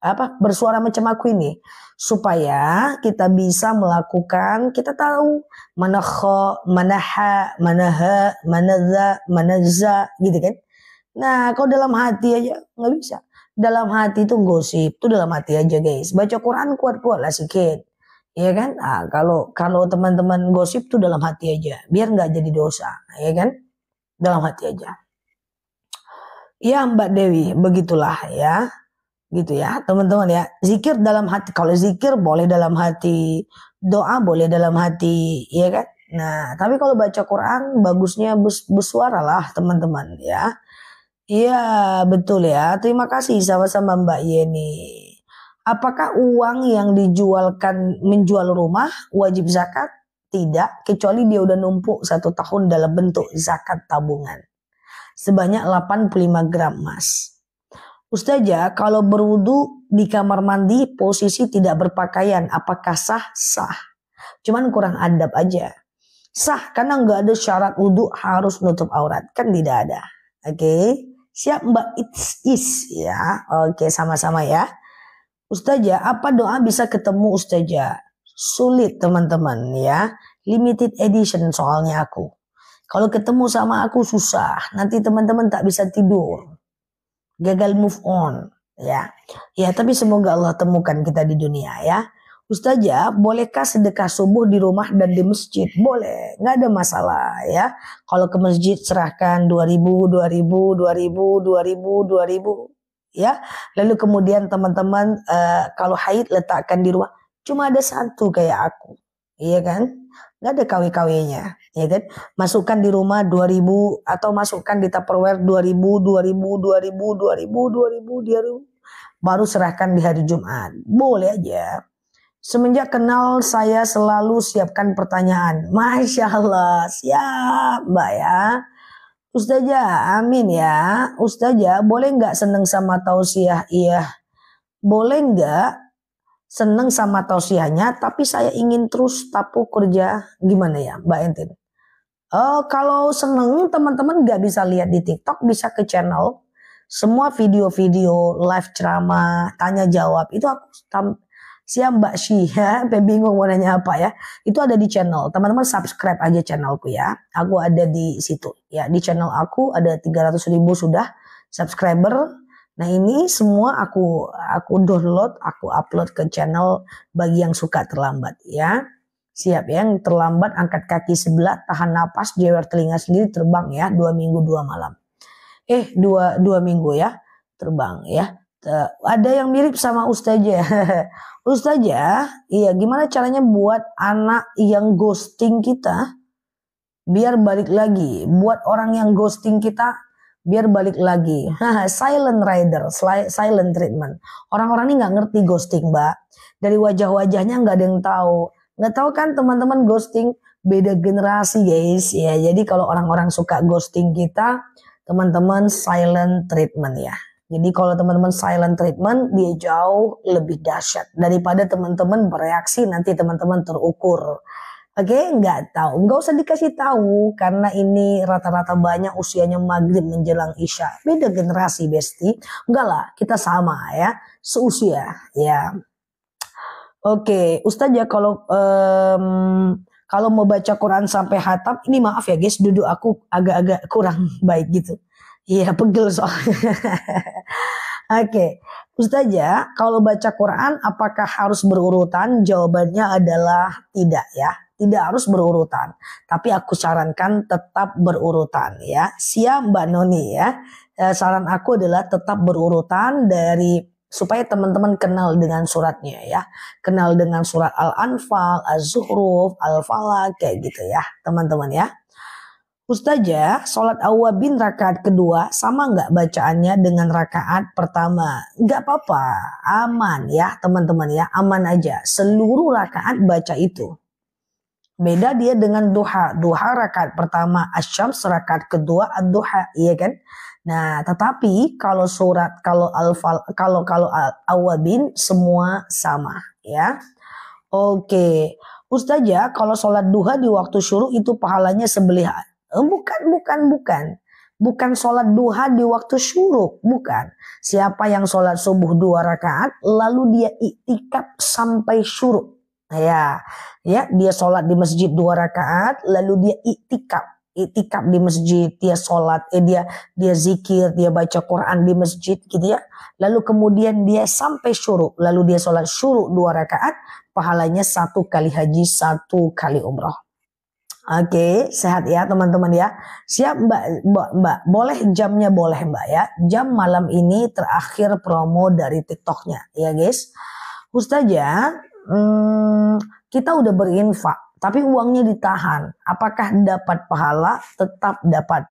A: Apa bersuara macam aku ini supaya kita bisa melakukan kita tahu mana kho mana ha, mana ha, mana za, mana za gitu kan. Nah, kalau dalam hati aja nggak bisa. Dalam hati itu gosip, itu dalam hati aja guys. Baca Quran kuat-kuat lah sikit. Ya kan? Ah, kalau kalau teman-teman gosip tuh dalam hati aja, biar nggak jadi dosa, ya kan? Dalam hati aja. Ya Mbak Dewi, begitulah ya gitu ya teman-teman ya zikir dalam hati kalau zikir boleh dalam hati doa boleh dalam hati ya kan nah tapi kalau baca Quran bagusnya bes, bersuara lah teman-teman ya iya betul ya terima kasih sama-sama Mbak Yeni apakah uang yang dijualkan menjual rumah wajib zakat tidak kecuali dia udah numpuk satu tahun dalam bentuk zakat tabungan sebanyak 85 gram emas Ustazah, kalau berwudu di kamar mandi posisi tidak berpakaian, apakah sah? Sah. Cuman kurang adab aja. Sah karena nggak ada syarat wudu harus nutup aurat, kan tidak ada. Oke. Okay? Siap Mbak It's Is ya. Oke, okay, sama-sama ya. Ustazah, apa doa bisa ketemu Ustazah? Sulit teman-teman ya. Limited edition soalnya aku. Kalau ketemu sama aku susah, nanti teman-teman tak bisa tidur gagal move on ya. Ya, tapi semoga Allah temukan kita di dunia ya. Ustazah, bolehkah sedekah subuh di rumah dan di masjid? Boleh, nggak ada masalah ya. Kalau ke masjid serahkan 2000, 2000, 2000, 2000, 2000 ya. Lalu kemudian teman-teman uh, kalau haid letakkan di rumah. Cuma ada satu kayak aku. Iya kan? Nggak ada kawi-kawinya ya kan masukkan di rumah 2000 atau masukkan di Tupperware 2000 2000 2000 2000 2000 2000 baru serahkan di hari Jumat boleh aja Semenjak kenal saya selalu siapkan pertanyaan. Masya Allah, siap mbak ya. Ustazah, amin ya. Ustazah, boleh nggak seneng sama tausiah? Iya. Boleh nggak seneng sama tausiahnya, tapi saya ingin terus tapu kerja. Gimana ya mbak Entin? Uh, kalau seneng teman-teman gak bisa lihat di TikTok bisa ke channel semua video-video live drama tanya jawab itu aku tam siap Mbak ya, sampai bingung mau nanya apa ya itu ada di channel teman-teman subscribe aja channelku ya aku ada di situ ya di channel aku ada 300 ribu sudah subscriber nah ini semua aku aku download aku upload ke channel bagi yang suka terlambat ya Siap ya, yang terlambat angkat kaki sebelah, tahan napas, jewer telinga sendiri terbang ya, dua minggu dua malam. Eh, dua, dua minggu ya, terbang ya. Ada yang mirip sama Ustazah. Ustazah, iya gimana caranya buat anak yang ghosting kita biar balik lagi. Buat orang yang ghosting kita biar balik lagi. silent rider, silent treatment. Orang-orang ini nggak ngerti ghosting, Mbak. Dari wajah-wajahnya nggak ada yang tahu nggak tahu kan teman-teman ghosting beda generasi guys ya jadi kalau orang-orang suka ghosting kita teman-teman silent treatment ya jadi kalau teman-teman silent treatment dia jauh lebih dahsyat daripada teman-teman bereaksi nanti teman-teman terukur Oke, okay, nggak tahu, nggak usah dikasih tahu karena ini rata-rata banyak usianya maghrib menjelang isya. Beda generasi besti, enggak lah, kita sama ya, seusia ya. Oke, Ustazah ya kalau um, kalau mau baca Quran sampai hatam, ini maaf ya guys, duduk aku agak-agak kurang baik gitu. Iya, pegel soalnya. Oke, okay. Ustaz ya, kalau baca Quran apakah harus berurutan? Jawabannya adalah tidak ya. Tidak harus berurutan, tapi aku sarankan tetap berurutan ya. Siap Mbak Noni ya. Eh, saran aku adalah tetap berurutan dari supaya teman-teman kenal dengan suratnya ya. Kenal dengan surat Al-Anfal, Az-Zuhruf, Al-Falaq kayak gitu ya teman-teman ya. Ustazah, sholat awabin rakaat kedua sama nggak bacaannya dengan rakaat pertama? Nggak apa-apa, aman ya teman-teman ya, aman aja. Seluruh rakaat baca itu. Beda dia dengan duha, duha rakaat pertama, asyam rakaat kedua, ad-duha, iya kan? Nah, tetapi kalau surat kalau alfal kalau kalau awabin semua sama ya. Oke. Ustazah, ya, kalau sholat duha di waktu syuruk itu pahalanya sebelih eh, bukan bukan bukan. Bukan sholat duha di waktu syuruk, bukan. Siapa yang sholat subuh dua rakaat, lalu dia itikaf sampai syuruk. Ya, ya dia sholat di masjid dua rakaat, lalu dia itikaf itikaf di masjid, dia sholat, eh dia dia zikir, dia baca Quran di masjid gitu ya. Lalu kemudian dia sampai syuruk, lalu dia sholat syuruk dua rakaat, pahalanya satu kali haji, satu kali umroh. Oke, okay, sehat ya teman-teman ya. Siap mbak, mbak, mbak, boleh jamnya boleh mbak ya. Jam malam ini terakhir promo dari TikToknya ya guys. Ustazah, hmm, kita udah berinfak tapi uangnya ditahan. Apakah dapat pahala? Tetap dapat.